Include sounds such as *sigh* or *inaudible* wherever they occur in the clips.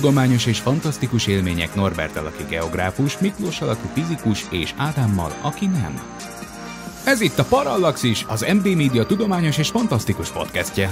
tudományos és fantasztikus élmények Norbert alaki geográfus, Miklós alaki fizikus és Ádámmal, aki nem. Ez itt a Parallaxis, az MB Media tudományos és fantasztikus podcastje.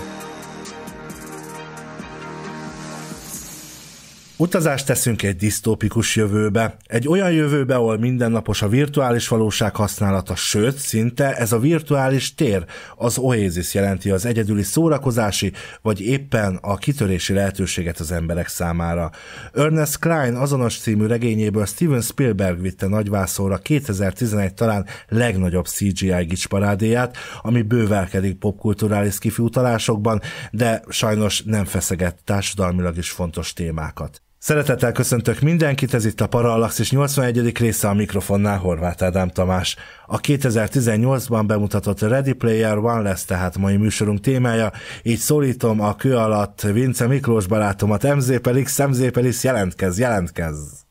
Utazást teszünk egy disztópikus jövőbe. Egy olyan jövőbe, ahol mindennapos a virtuális valóság használata, sőt, szinte ez a virtuális tér, az oézis jelenti az egyedüli szórakozási, vagy éppen a kitörési lehetőséget az emberek számára. Ernest Klein azonos című regényéből Steven Spielberg vitte nagyvászóra 2011 talán legnagyobb CGI gicsparádéját, ami bővelkedik popkulturális kifiutalásokban, de sajnos nem feszegett társadalmilag is fontos témákat. Szeretettel köszöntök mindenkit, ez itt a és 81. része a mikrofonnál Horváth Ádám Tamás. A 2018-ban bemutatott Ready Player One lesz tehát mai műsorunk témája, így szólítom a kő alatt Vince Miklós barátomat, MZ Pelix, MZ Pelix, jelentkez, jelentkez!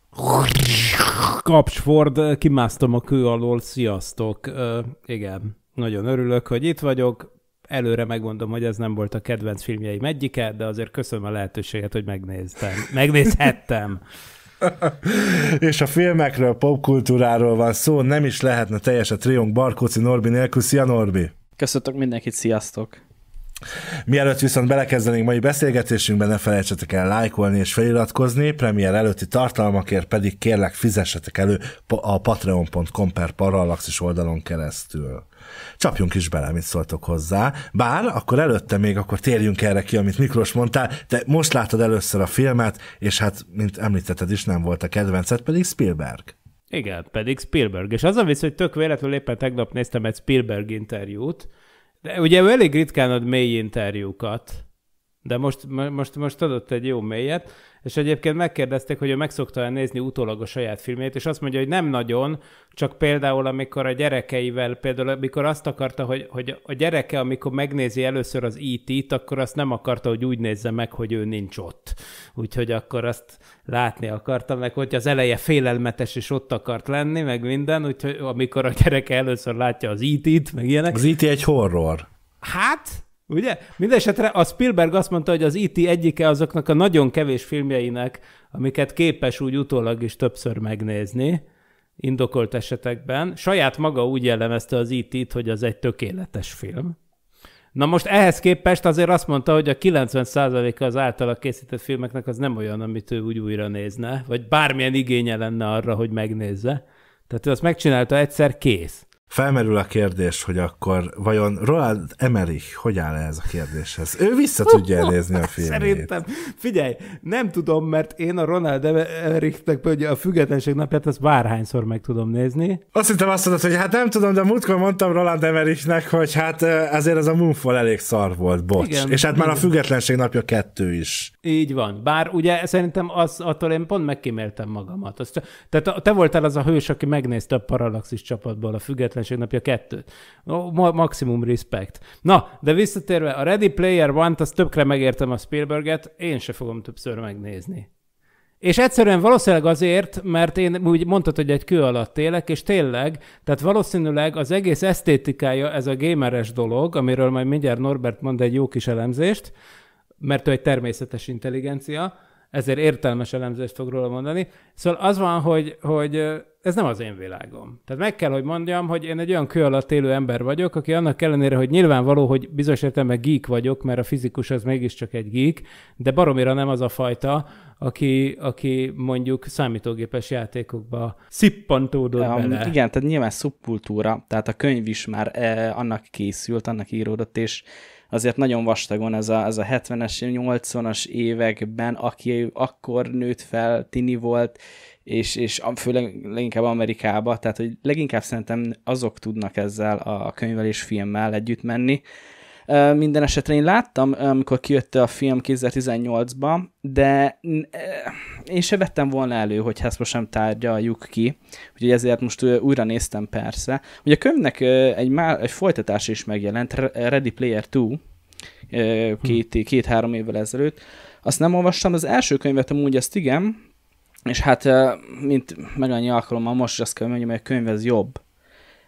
Kapcs, Ford, kimásztam a kő alól, sziasztok! Ö, igen, nagyon örülök, hogy itt vagyok, előre megmondom, hogy ez nem volt a kedvenc filmjeim egyike, de azért köszönöm a lehetőséget, hogy megnéztem. Megnézhettem. *laughs* és a filmekről, popkultúráról van szó, nem is lehetne teljes a triónk Barkóci Norbi nélkül. Szia Norbi! Köszöntök mindenkit, sziasztok! Mielőtt viszont belekezdenénk mai beszélgetésünkbe, ne felejtsetek el lájkolni és feliratkozni, premier előtti tartalmakért pedig kérlek fizessetek elő a patreon.com per parallaxis oldalon keresztül. Csapjunk is bele, mit szóltok hozzá. Bár akkor előtte még akkor térjünk erre ki, amit Miklós mondtál. Te most látod először a filmet, és hát, mint említetted is, nem volt a kedvenced, pedig Spielberg. Igen, pedig Spielberg. És az a visz, hogy tök véletlenül éppen tegnap néztem egy Spielberg interjút, de ugye ő elég ritkán ad mély interjúkat, de most, most, most adott egy jó mélyet, és egyébként megkérdezték, hogy ő meg szokta nézni utólag a saját filmét, és azt mondja, hogy nem nagyon, csak például amikor a gyerekeivel, például amikor azt akarta, hogy, hogy a gyereke, amikor megnézi először az IT-t, e akkor azt nem akarta, hogy úgy nézze meg, hogy ő nincs ott. Úgyhogy akkor azt látni akartam, meg hogy az eleje félelmetes, és ott akart lenni, meg minden, úgyhogy amikor a gyereke először látja az IT-t, e meg ilyenek. Az IT e egy horror. Hát, Ugye? Mindenesetre a Spielberg azt mondta, hogy az IT e egyike azoknak a nagyon kevés filmjeinek, amiket képes úgy utólag is többször megnézni, indokolt esetekben. Saját maga úgy jellemezte az IT-t, e hogy az egy tökéletes film. Na most ehhez képest azért azt mondta, hogy a 90%-a az általa készített filmeknek az nem olyan, amit ő úgy újra nézne, vagy bármilyen igénye lenne arra, hogy megnézze. Tehát ő azt megcsinálta egyszer, kész. Felmerül a kérdés, hogy akkor vajon Roland Emmerich hogy áll ez a kérdéshez? Ő vissza tudja nézni a *laughs* filmét. Szerintem, figyelj, nem tudom, mert én a Ronald Emmerichnek például a függetlenség napját azt bárhányszor meg tudom nézni. Azt hittem azt mondod, hogy hát nem tudom, de múltkor mondtam Roland Emmerichnek, hogy hát azért ez a Moonfall elég szar volt, bocs. Igen, És hát már igen. a függetlenség napja kettő is. Így van. Bár ugye szerintem az, attól én pont megkíméltem magamat. Azt, tehát te voltál az a hős, aki megnézte a Parallaxis csapatból a függet. Függetlenség napja 2. Ma- maximum respect. Na, de visszatérve, a Ready Player One-t, azt többkre megértem a Spielberget, én se fogom többször megnézni. És egyszerűen valószínűleg azért, mert én úgy mondtad, hogy egy kő alatt élek, és tényleg, tehát valószínűleg az egész esztétikája ez a gameres dolog, amiről majd mindjárt Norbert mond egy jó kis elemzést, mert ő egy természetes intelligencia, ezért értelmes elemzést fog róla mondani. Szóval az van, hogy, hogy ez nem az én világom. Tehát meg kell, hogy mondjam, hogy én egy olyan kő alatt élő ember vagyok, aki annak ellenére, hogy nyilvánvaló, hogy bizonyos értelemben geek vagyok, mert a fizikus az mégiscsak egy geek, de baromira nem az a fajta, aki, aki mondjuk számítógépes játékokba szippantódott ja, bele. Igen, tehát nyilván szubkultúra, tehát a könyv is már eh, annak készült, annak íródott, és azért nagyon vastagon ez a, ez a 70-es, 80-as években, aki akkor nőtt fel, tini volt, és, és főleg leginkább Amerikába, tehát hogy leginkább szerintem azok tudnak ezzel a könyvelés filmmel együtt menni, minden esetre én láttam, amikor kijött a film 2018-ban, de én se vettem volna elő, hogy ezt most sem tárgyaljuk ki, úgyhogy ezért most újra néztem persze. Ugye a könyvnek egy, már egy folytatás is megjelent, Ready Player 2, hm. két-három két, két évvel ezelőtt. Azt nem olvastam, az első könyvet amúgy azt igen, és hát, mint meg annyi alkalommal most azt kell mondjam, hogy a könyv ez jobb,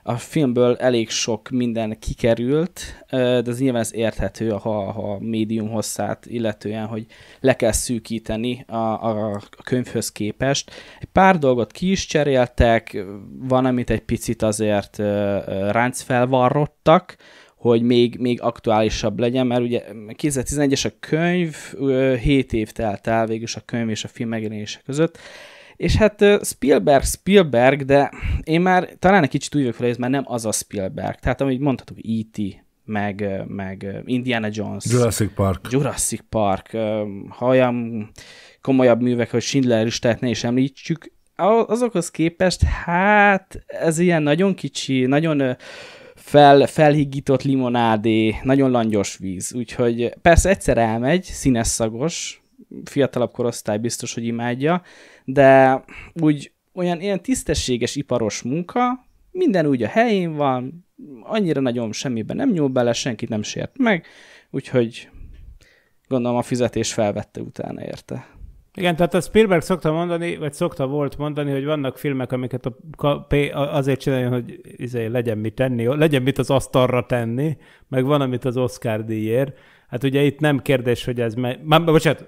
a filmből elég sok minden kikerült, de ez nyilván ez érthető ha, ha a médium hosszát illetően, hogy le kell szűkíteni a, a könyvhöz képest. Egy pár dolgot ki is cseréltek, van, amit egy picit azért ránc felvarrottak, hogy még, még aktuálisabb legyen, mert ugye 2011-es a könyv, 7 év telt el végül a könyv és a film megjelenése között, és hát Spielberg, Spielberg, de én már talán egy kicsit úgy vagyok fel, hogy ez már nem az a Spielberg. Tehát amit mondhatok, E.T., meg, meg Indiana Jones. Jurassic Park. Jurassic Park. Ha olyan komolyabb művek, hogy Schindler tehát ne is említsük, azokhoz képest, hát ez ilyen nagyon kicsi, nagyon fel, felhigított limonádé, nagyon langyos víz. Úgyhogy persze egyszer elmegy, színes szagos, fiatalabb korosztály biztos, hogy imádja, de úgy olyan ilyen tisztességes iparos munka, minden úgy a helyén van, annyira nagyon semmiben nem nyúl bele, senkit nem sért meg, úgyhogy gondolom a fizetés felvette utána érte. Igen, tehát a Spielberg szokta mondani, vagy szokta volt mondani, hogy vannak filmek, amiket a, P azért csinálja, hogy izé, legyen mit tenni, legyen mit az asztalra tenni, meg van, amit az Oscar díjért. Hát ugye itt nem kérdés, hogy ez... Me- bocsánat,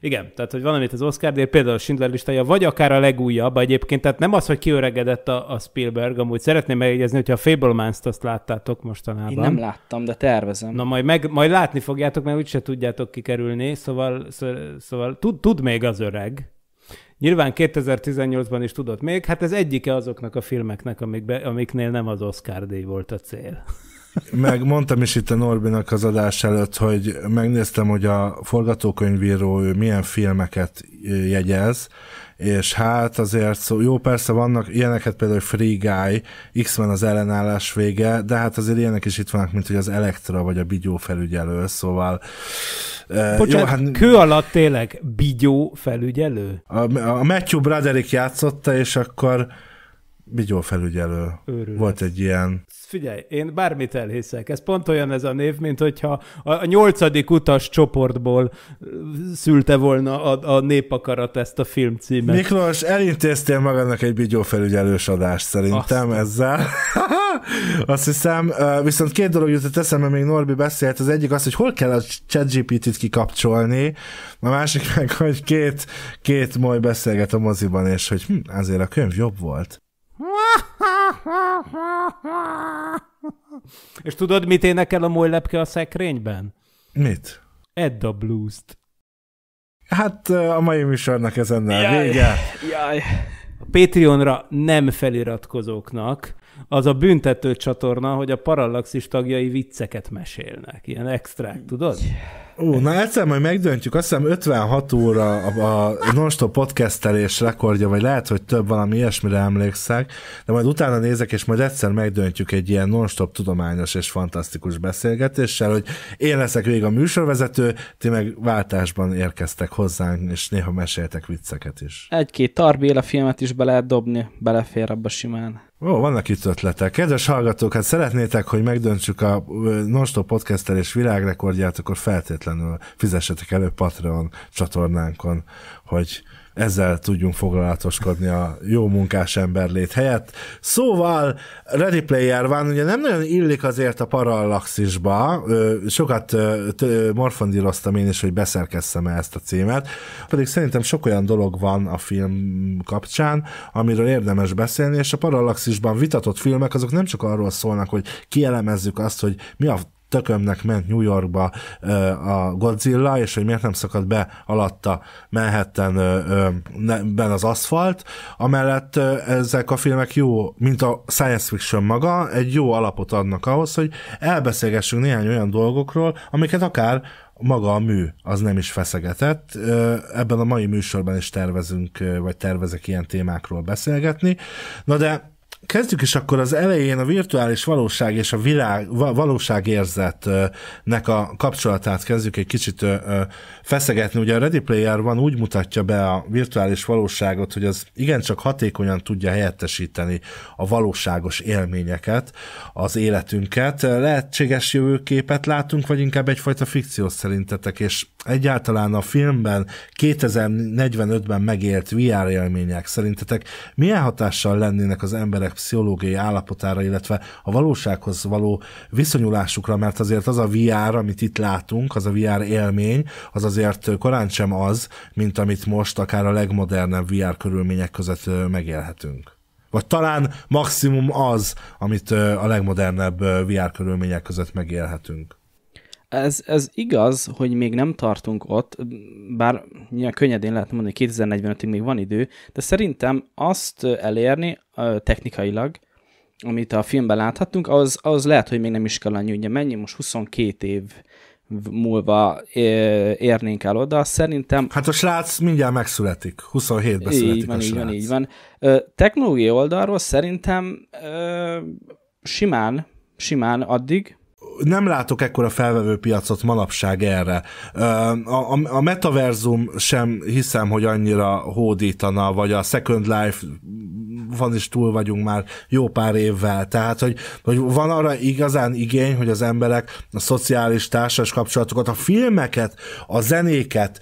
igen, tehát hogy van az Oscar, de például a Schindler listája, vagy akár a legújabb egyébként, tehát nem az, hogy kiöregedett a, a Spielberg, amúgy szeretném megjegyezni, hogyha a Fablemans-t azt láttátok mostanában. Én nem láttam, de tervezem. Na majd, meg, majd látni fogjátok, mert úgyse tudjátok kikerülni, szóval, szóval tud, tud még az öreg, Nyilván 2018-ban is tudott még, hát ez egyike azoknak a filmeknek, be, amiknél nem az Oscar díj volt a cél meg mondtam is itt a Norbinak az adás előtt, hogy megnéztem, hogy a forgatókönyvíró ő milyen filmeket jegyez, és hát azért szó, jó, persze vannak ilyeneket például Free Guy, X-Men az ellenállás vége, de hát azért ilyenek is itt vannak, mint hogy az Elektra vagy a Bigyó felügyelő, szóval... Eh, Bocsánat, jó, hát, kő alatt tényleg Bigyó felügyelő? A, a Matthew Broderick játszotta, és akkor Bigyó felügyelő. Őrület. Volt egy ilyen... Figyelj, én bármit elhiszek. Ez pont olyan ez a név, mint hogyha a nyolcadik utas csoportból szülte volna a, a népakarat ezt a film címet. Miklós, elintéztél magadnak egy Bigyó felügyelős adást szerintem Aztán. ezzel. *laughs* Azt hiszem, viszont két dolog jutott eszembe, még Norbi beszélt. Az egyik az, hogy hol kell a ChatGPT-t kikapcsolni, a másik meg, hogy két, két moly beszélget a moziban, és hogy hm, azért a könyv jobb volt. *laughs* És tudod, mit énekel a moly a szekrényben? Mit? Edd a blues-t. Hát a mai műsornak ez ennél vége. Jaj. A Patreonra nem feliratkozóknak az a büntető csatorna, hogy a parallaxis tagjai vicceket mesélnek, ilyen extrák, tudod? Ó, na egyszer majd megdöntjük, azt hiszem 56 óra a, a non-stop podcastelés rekordja, vagy lehet, hogy több valami ilyesmire emlékszek, de majd utána nézek, és majd egyszer megdöntjük egy ilyen non-stop tudományos és fantasztikus beszélgetéssel, hogy én leszek végig a műsorvezető, ti meg váltásban érkeztek hozzánk, és néha meséltek vicceket is. Egy-két Tarbéla filmet is be lehet dobni, belefér abba simán. Ó, vannak itt ötletek. Kedves hallgatók, hát szeretnétek, hogy megdöntsük a Nonstop podcastelés világrekordját, akkor feltétlenül fizessetek elő Patreon csatornánkon, hogy ezzel tudjunk foglalatoskodni a jó munkás emberlét helyett. Szóval Ready Player van, ugye nem nagyon illik azért a parallaxisba, sokat morfondíroztam én is, hogy beszerkesszem -e ezt a címet, pedig szerintem sok olyan dolog van a film kapcsán, amiről érdemes beszélni, és a parallaxisban vitatott filmek azok nem csak arról szólnak, hogy kielemezzük azt, hogy mi a tökömnek ment New Yorkba a Godzilla, és hogy miért nem szakadt be alatta ben az aszfalt. Amellett ezek a filmek jó, mint a science fiction maga, egy jó alapot adnak ahhoz, hogy elbeszélgessünk néhány olyan dolgokról, amiket akár maga a mű az nem is feszegetett. Ebben a mai műsorban is tervezünk, vagy tervezek ilyen témákról beszélgetni. Na de Kezdjük is akkor az elején a virtuális valóság és a világ, valóságérzetnek a kapcsolatát kezdjük egy kicsit feszegetni. Ugye a Ready Player van úgy mutatja be a virtuális valóságot, hogy az igencsak hatékonyan tudja helyettesíteni a valóságos élményeket, az életünket. Lehetséges jövőképet látunk, vagy inkább egyfajta fikció szerintetek, és egyáltalán a filmben 2045-ben megélt VR élmények szerintetek milyen hatással lennének az emberek pszichológiai állapotára, illetve a valósághoz való viszonyulásukra, mert azért az a VR, amit itt látunk, az a VR élmény, az azért korán sem az, mint amit most akár a legmodernebb VR körülmények között megélhetünk. Vagy talán maximum az, amit a legmodernebb VR körülmények között megélhetünk. Ez, ez igaz, hogy még nem tartunk ott, bár nyilván könnyedén lehet mondani, 2045-ig még van idő, de szerintem azt elérni technikailag, amit a filmben láthattunk, az, az lehet, hogy még nem is kell annyi, ugye mennyi most 22 év múlva érnénk el oda, szerintem... Hát a srác mindjárt megszületik, 27-ben születik így van, a így srác. van, így van. Technológiai oldalról szerintem simán, simán addig, nem látok ekkora felvevő piacot manapság erre. A, a, a metaverzum sem hiszem, hogy annyira hódítana, vagy a Second Life van is túl vagyunk már jó pár évvel. Tehát, hogy, hogy van arra igazán igény, hogy az emberek a szociális, társas kapcsolatokat, a filmeket, a zenéket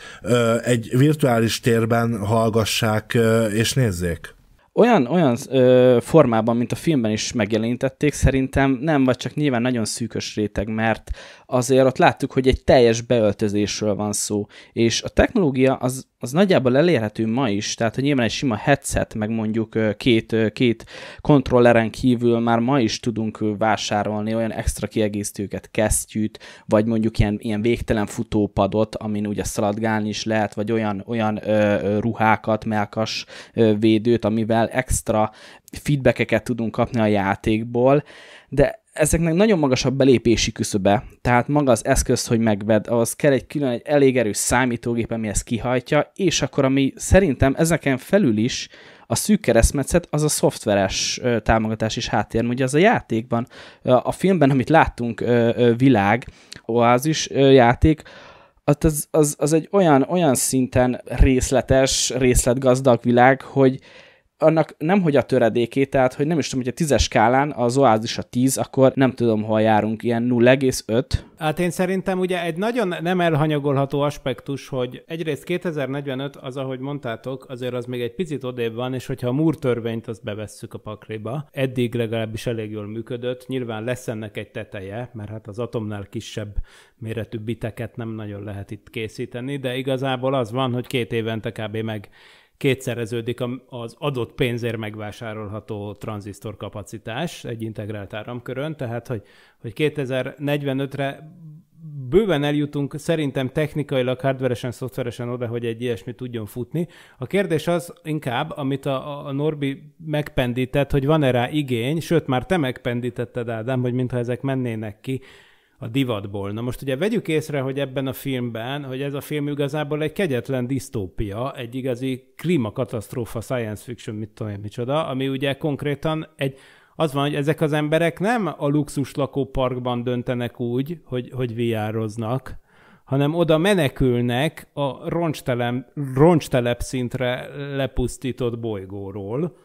egy virtuális térben hallgassák és nézzék? olyan, olyan ö, formában, mint a filmben is megjelentették, szerintem nem, vagy csak nyilván nagyon szűkös réteg, mert azért ott láttuk, hogy egy teljes beöltözésről van szó, és a technológia az, az nagyjából elérhető ma is, tehát hogy nyilván egy sima headset, meg mondjuk két, két kontrolleren kívül már ma is tudunk vásárolni olyan extra kiegészítőket, kesztyűt, vagy mondjuk ilyen, ilyen végtelen futópadot, amin ugye szaladgálni is lehet, vagy olyan, olyan ö, ruhákat, melkas ö, védőt, amivel extra feedbackeket tudunk kapni a játékból, de ezeknek nagyon magas a belépési küszöbe, tehát maga az eszköz, hogy megved, az kell egy külön egy elég erős számítógép, ami ezt kihajtja, és akkor ami szerintem ezeken felül is a szűk keresztmetszet az a szoftveres támogatás is háttér. Ugye az a játékban, a filmben, amit láttunk, világ, oázis játék, az, az, az egy olyan, olyan szinten részletes, részletgazdag világ, hogy annak nem hogy a töredékét, tehát hogy nem is tudom, hogy a tízes skálán az oázis a tíz, akkor nem tudom, hol járunk, ilyen 0,5. Hát én szerintem ugye egy nagyon nem elhanyagolható aspektus, hogy egyrészt 2045 az, ahogy mondtátok, azért az még egy picit odébb van, és hogyha a Múr törvényt azt bevesszük a pakréba, eddig legalábbis elég jól működött, nyilván lesz ennek egy teteje, mert hát az atomnál kisebb méretű biteket nem nagyon lehet itt készíteni, de igazából az van, hogy két évente kb. meg kétszereződik az adott pénzért megvásárolható tranzisztor kapacitás egy integrált áramkörön, tehát hogy, hogy 2045-re bőven eljutunk szerintem technikailag, hardveresen, szoftveresen oda, hogy egy ilyesmi tudjon futni. A kérdés az inkább, amit a, a Norbi megpendített, hogy van-e rá igény, sőt már te megpendítetted, Ádám, hogy mintha ezek mennének ki a divatból. Na most ugye vegyük észre, hogy ebben a filmben, hogy ez a film igazából egy kegyetlen disztópia, egy igazi klímakatasztrófa, science fiction, mit tudom én, micsoda, ami ugye konkrétan egy az van, hogy ezek az emberek nem a luxus lakóparkban döntenek úgy, hogy, hogy viároznak, hanem oda menekülnek a roncstelem, roncstelep szintre lepusztított bolygóról,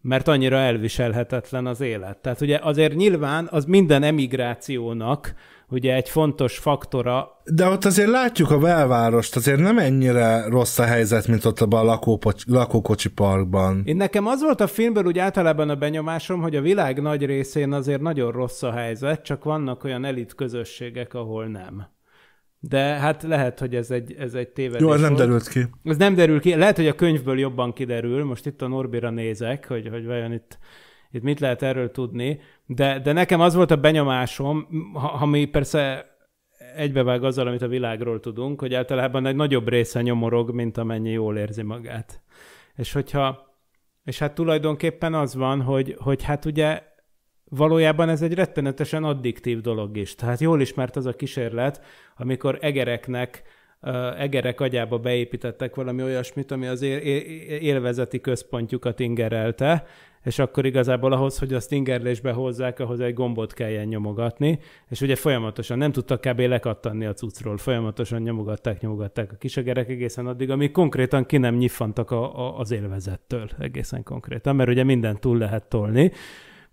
mert annyira elviselhetetlen az élet. Tehát ugye azért nyilván az minden emigrációnak ugye egy fontos faktora. De ott azért látjuk a belvárost, azért nem ennyire rossz a helyzet, mint ott abban a lakópocs, lakókocsi parkban. Én nekem az volt a filmből úgy általában a benyomásom, hogy a világ nagy részén azért nagyon rossz a helyzet, csak vannak olyan elit közösségek, ahol nem. De hát lehet, hogy ez egy, ez egy tévedés Jó, ez nem volt. derült ki. Ez nem derül ki. Lehet, hogy a könyvből jobban kiderül. Most itt a Norbira nézek, hogy, hogy vajon itt itt mit lehet erről tudni, de, de nekem az volt a benyomásom, ha, ami mi persze egybevág azzal, amit a világról tudunk, hogy általában egy nagyobb része nyomorog, mint amennyi jól érzi magát. És hogyha, és hát tulajdonképpen az van, hogy, hogy hát ugye valójában ez egy rettenetesen addiktív dolog is. Tehát jól ismert az a kísérlet, amikor egereknek egerek agyába beépítettek valami olyasmit, ami az élvezeti központjukat ingerelte, és akkor igazából ahhoz, hogy azt ingerlésbe hozzák, ahhoz egy gombot kelljen nyomogatni, és ugye folyamatosan nem tudtak kb. lekattanni a cuccról, folyamatosan nyomogatták, nyomogatták a kisegerek egészen addig, amíg konkrétan ki nem nyifantak a, a, az élvezettől egészen konkrétan, mert ugye minden túl lehet tolni.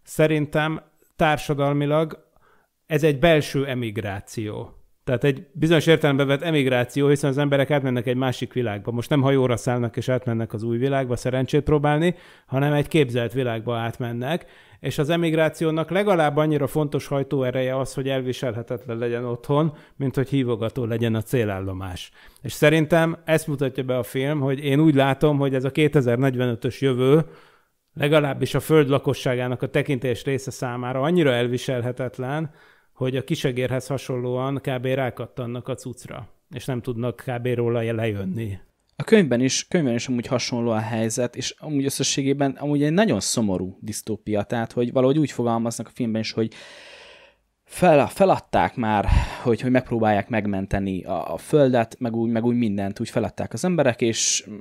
Szerintem társadalmilag ez egy belső emigráció tehát egy bizonyos értelemben vett emigráció, hiszen az emberek átmennek egy másik világba. Most nem hajóra szállnak és átmennek az új világba szerencsét próbálni, hanem egy képzelt világba átmennek, és az emigrációnak legalább annyira fontos hajtóereje az, hogy elviselhetetlen legyen otthon, mint hogy hívogató legyen a célállomás. És szerintem ezt mutatja be a film, hogy én úgy látom, hogy ez a 2045-ös jövő, legalábbis a föld lakosságának a tekintés része számára annyira elviselhetetlen, hogy a kisegérhez hasonlóan kb. rákattannak a cucra, és nem tudnak kb. róla lejönni. A könyvben is, könyvben is amúgy hasonló a helyzet, és amúgy összességében amúgy egy nagyon szomorú disztópia, tehát hogy valahogy úgy fogalmaznak a filmben is, hogy fel, feladták már, hogy, hogy megpróbálják megmenteni a, a földet, meg úgy, meg úgy mindent, úgy feladták az emberek, és mm,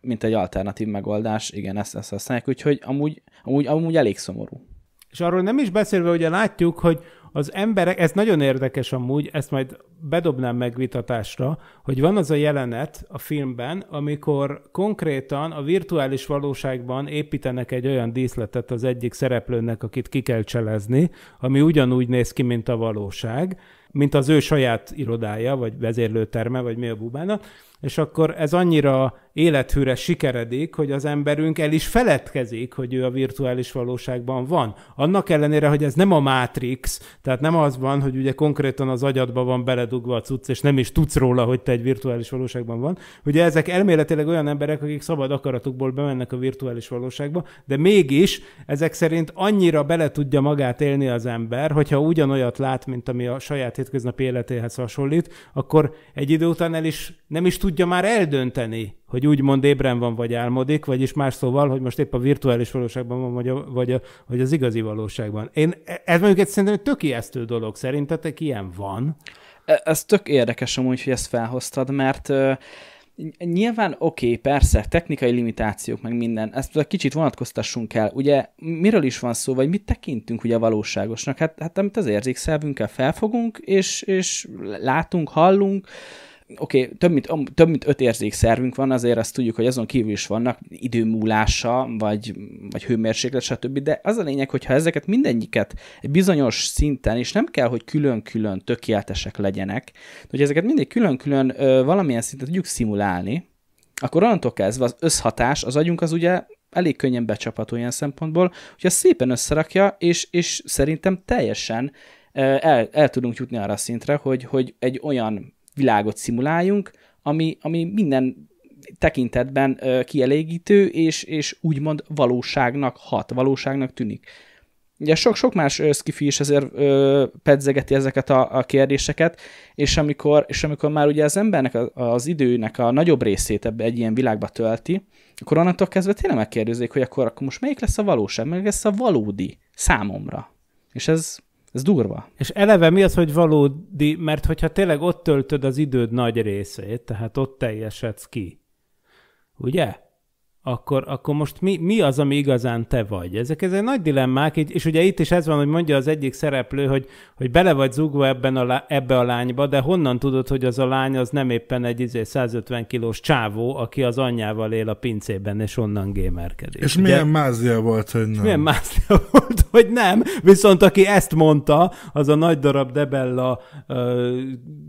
mint egy alternatív megoldás, igen, ezt, ezt használják, úgyhogy amúgy, amúgy, amúgy elég szomorú. És arról nem is beszélve, ugye látjuk, hogy az emberek, ez nagyon érdekes amúgy, ezt majd bedobnám megvitatásra, hogy van az a jelenet a filmben, amikor konkrétan a virtuális valóságban építenek egy olyan díszletet az egyik szereplőnek, akit ki kell cselezni, ami ugyanúgy néz ki, mint a valóság, mint az ő saját irodája, vagy vezérlőterme, vagy mi a bubána, és akkor ez annyira élethűre sikeredik, hogy az emberünk el is feledkezik, hogy ő a virtuális valóságban van. Annak ellenére, hogy ez nem a Matrix, tehát nem az van, hogy ugye konkrétan az agyadban van beledugva a cucc, és nem is tudsz róla, hogy te egy virtuális valóságban van. Ugye ezek elméletileg olyan emberek, akik szabad akaratukból bemennek a virtuális valóságba, de mégis ezek szerint annyira bele tudja magát élni az ember, hogyha ugyanolyat lát, mint ami a saját hétköznapi életéhez hasonlít, akkor egy idő után el is nem is tudja tudja már eldönteni, hogy úgymond ébren van, vagy álmodik, vagyis más szóval, hogy most épp a virtuális valóságban van, vagy, a, vagy, a, vagy az igazi valóságban. Én, e, ez mondjuk egy szerintem egy tök ijesztő dolog. Szerintetek ilyen van? E, ez tök érdekes amúgy, hogy ezt felhoztad, mert Nyilván oké, okay, persze, technikai limitációk, meg minden, ezt a kicsit vonatkoztassunk el. Ugye miről is van szó, vagy mit tekintünk ugye valóságosnak? Hát, hát amit az érzékszervünkkel felfogunk, és, és látunk, hallunk, uh, oké, okay, több, mint, több mint öt érzékszervünk van, azért azt tudjuk, hogy azon kívül is vannak időmúlása, vagy, vagy hőmérséklet, stb. De az a lényeg, hogyha ezeket mindegyiket egy bizonyos szinten, és nem kell, hogy külön-külön tökéletesek legyenek, de hogy ezeket mindig külön-külön ö, valamilyen szinten tudjuk szimulálni, akkor onnantól kezdve az összhatás, az agyunk az ugye elég könnyen becsapható ilyen szempontból, hogyha szépen összerakja, és, és szerintem teljesen el, el tudunk jutni arra a szintre, hogy, hogy egy olyan világot szimuláljunk, ami, ami minden tekintetben ö, kielégítő, és, és úgymond valóságnak hat, valóságnak tűnik. Ugye sok-sok más skifi is azért ö, pedzegeti ezeket a, a kérdéseket, és amikor, és amikor már ugye az embernek a, az időnek a nagyobb részét ebbe egy ilyen világba tölti, akkor onnantól kezdve tényleg megkérdezik, hogy akkor, akkor most melyik lesz a valóság, melyik lesz a valódi számomra. És ez ez durva. És eleve mi az, hogy valódi, mert hogyha tényleg ott töltöd az időd nagy részét, tehát ott teljesedsz ki, ugye? akkor, akkor most mi, mi az, ami igazán te vagy? Ezek, ezek nagy dilemmák, és ugye itt is ez van, hogy mondja az egyik szereplő, hogy, hogy bele vagy zúgva ebben a, ebbe a lányba, de honnan tudod, hogy az a lány az nem éppen egy izé, 150 kilós csávó, aki az anyjával él a pincében, és onnan gémerkedik. És ugye? milyen mázlia volt, hogy nem. milyen mázlia *laughs* volt, hogy nem, viszont aki ezt mondta, az a nagy darab Debella uh,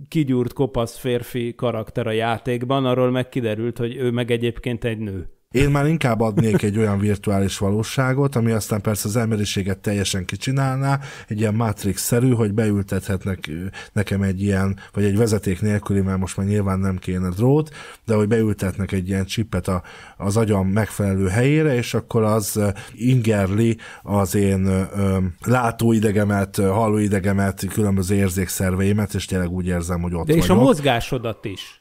kigyúrt kopasz férfi karakter a játékban, arról meg kiderült, hogy ő meg egyébként egy nő. Én már inkább adnék egy olyan virtuális valóságot, ami aztán persze az emberiséget teljesen kicsinálná, egy ilyen matrix-szerű, hogy beültethetnek nekem egy ilyen, vagy egy vezeték nélküli, mert most már nyilván nem kéne drót, de hogy beültetnek egy ilyen csipet a, az agyam megfelelő helyére, és akkor az ingerli az én ö, látóidegemet, hallóidegemet, különböző érzékszerveimet, és tényleg úgy érzem, hogy ott de vagyok. és a mozgásodat is.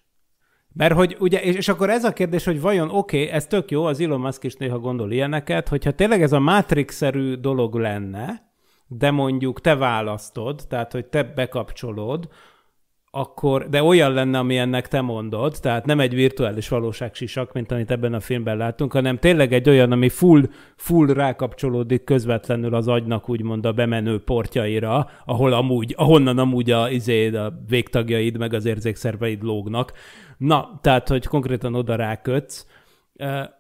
Mert hogy ugye, és, és akkor ez a kérdés, hogy vajon oké, okay, ez tök jó, az Elon Musk is néha gondol ilyeneket, hogyha tényleg ez a Matrix-szerű dolog lenne, de mondjuk te választod, tehát hogy te bekapcsolod, akkor, de olyan lenne, ami ennek te mondod, tehát nem egy virtuális valóság sisak, mint amit ebben a filmben látunk, hanem tényleg egy olyan, ami full, full rákapcsolódik közvetlenül az agynak, úgymond a bemenő portjaira, ahol amúgy, ahonnan amúgy a, izé, a végtagjaid, meg az érzékszerveid lógnak. Na, tehát, hogy konkrétan oda rákötsz,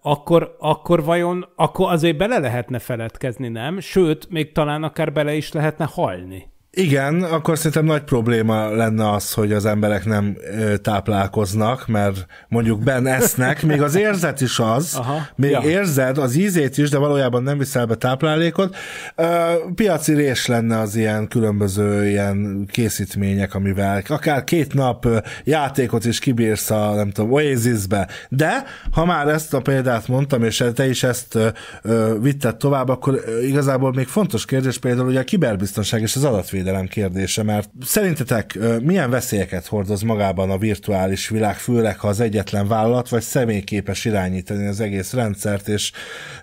akkor, akkor vajon, akkor azért bele lehetne feledkezni, nem? Sőt, még talán akár bele is lehetne halni. Igen, akkor szerintem nagy probléma lenne az, hogy az emberek nem táplálkoznak, mert mondjuk ben esznek, még az érzet is az, *laughs* Aha, még ja. érzed az ízét is, de valójában nem viszel be táplálékot. Piaci rés lenne az ilyen különböző ilyen készítmények, amivel akár két nap játékot is kibírsz a, nem tudom, Oasis-be. De, ha már ezt a példát mondtam, és te is ezt vitted tovább, akkor igazából még fontos kérdés például ugye a kiberbiztonság és az adatvédelem adatvédelem kérdése, mert szerintetek milyen veszélyeket hordoz magában a virtuális világ, főleg ha az egyetlen vállalat vagy személy képes irányítani az egész rendszert, és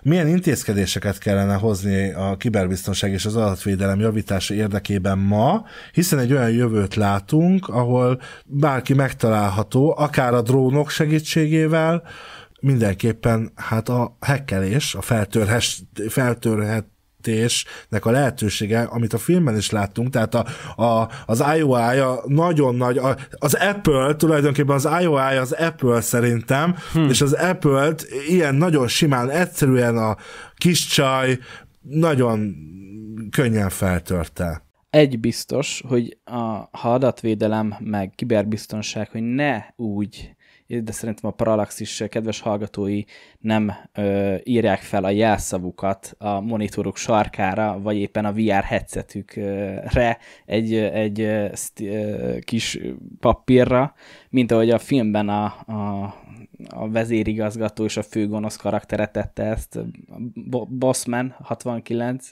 milyen intézkedéseket kellene hozni a kiberbiztonság és az adatvédelem javítása érdekében ma, hiszen egy olyan jövőt látunk, ahol bárki megtalálható, akár a drónok segítségével, mindenképpen hát a hekkelés, a feltörhet, feltörhet nek a lehetősége, amit a filmben is láttunk, tehát a, a, az IOI-ja nagyon nagy, a, az Apple tulajdonképpen az IOI az Apple szerintem, hmm. és az Apple-t ilyen nagyon simán, egyszerűen a kis csaj nagyon könnyen feltörte. Egy biztos, hogy a, ha adatvédelem meg kiberbiztonság, hogy ne úgy de szerintem a Parallax is eh, kedves hallgatói nem ö, írják fel a jelszavukat a monitorok sarkára, vagy éppen a VR headsetükre egy, egy kis papírra, mint ahogy a filmben a, a a vezérigazgató és a főgonosz karaktere tette ezt, Bossman 69,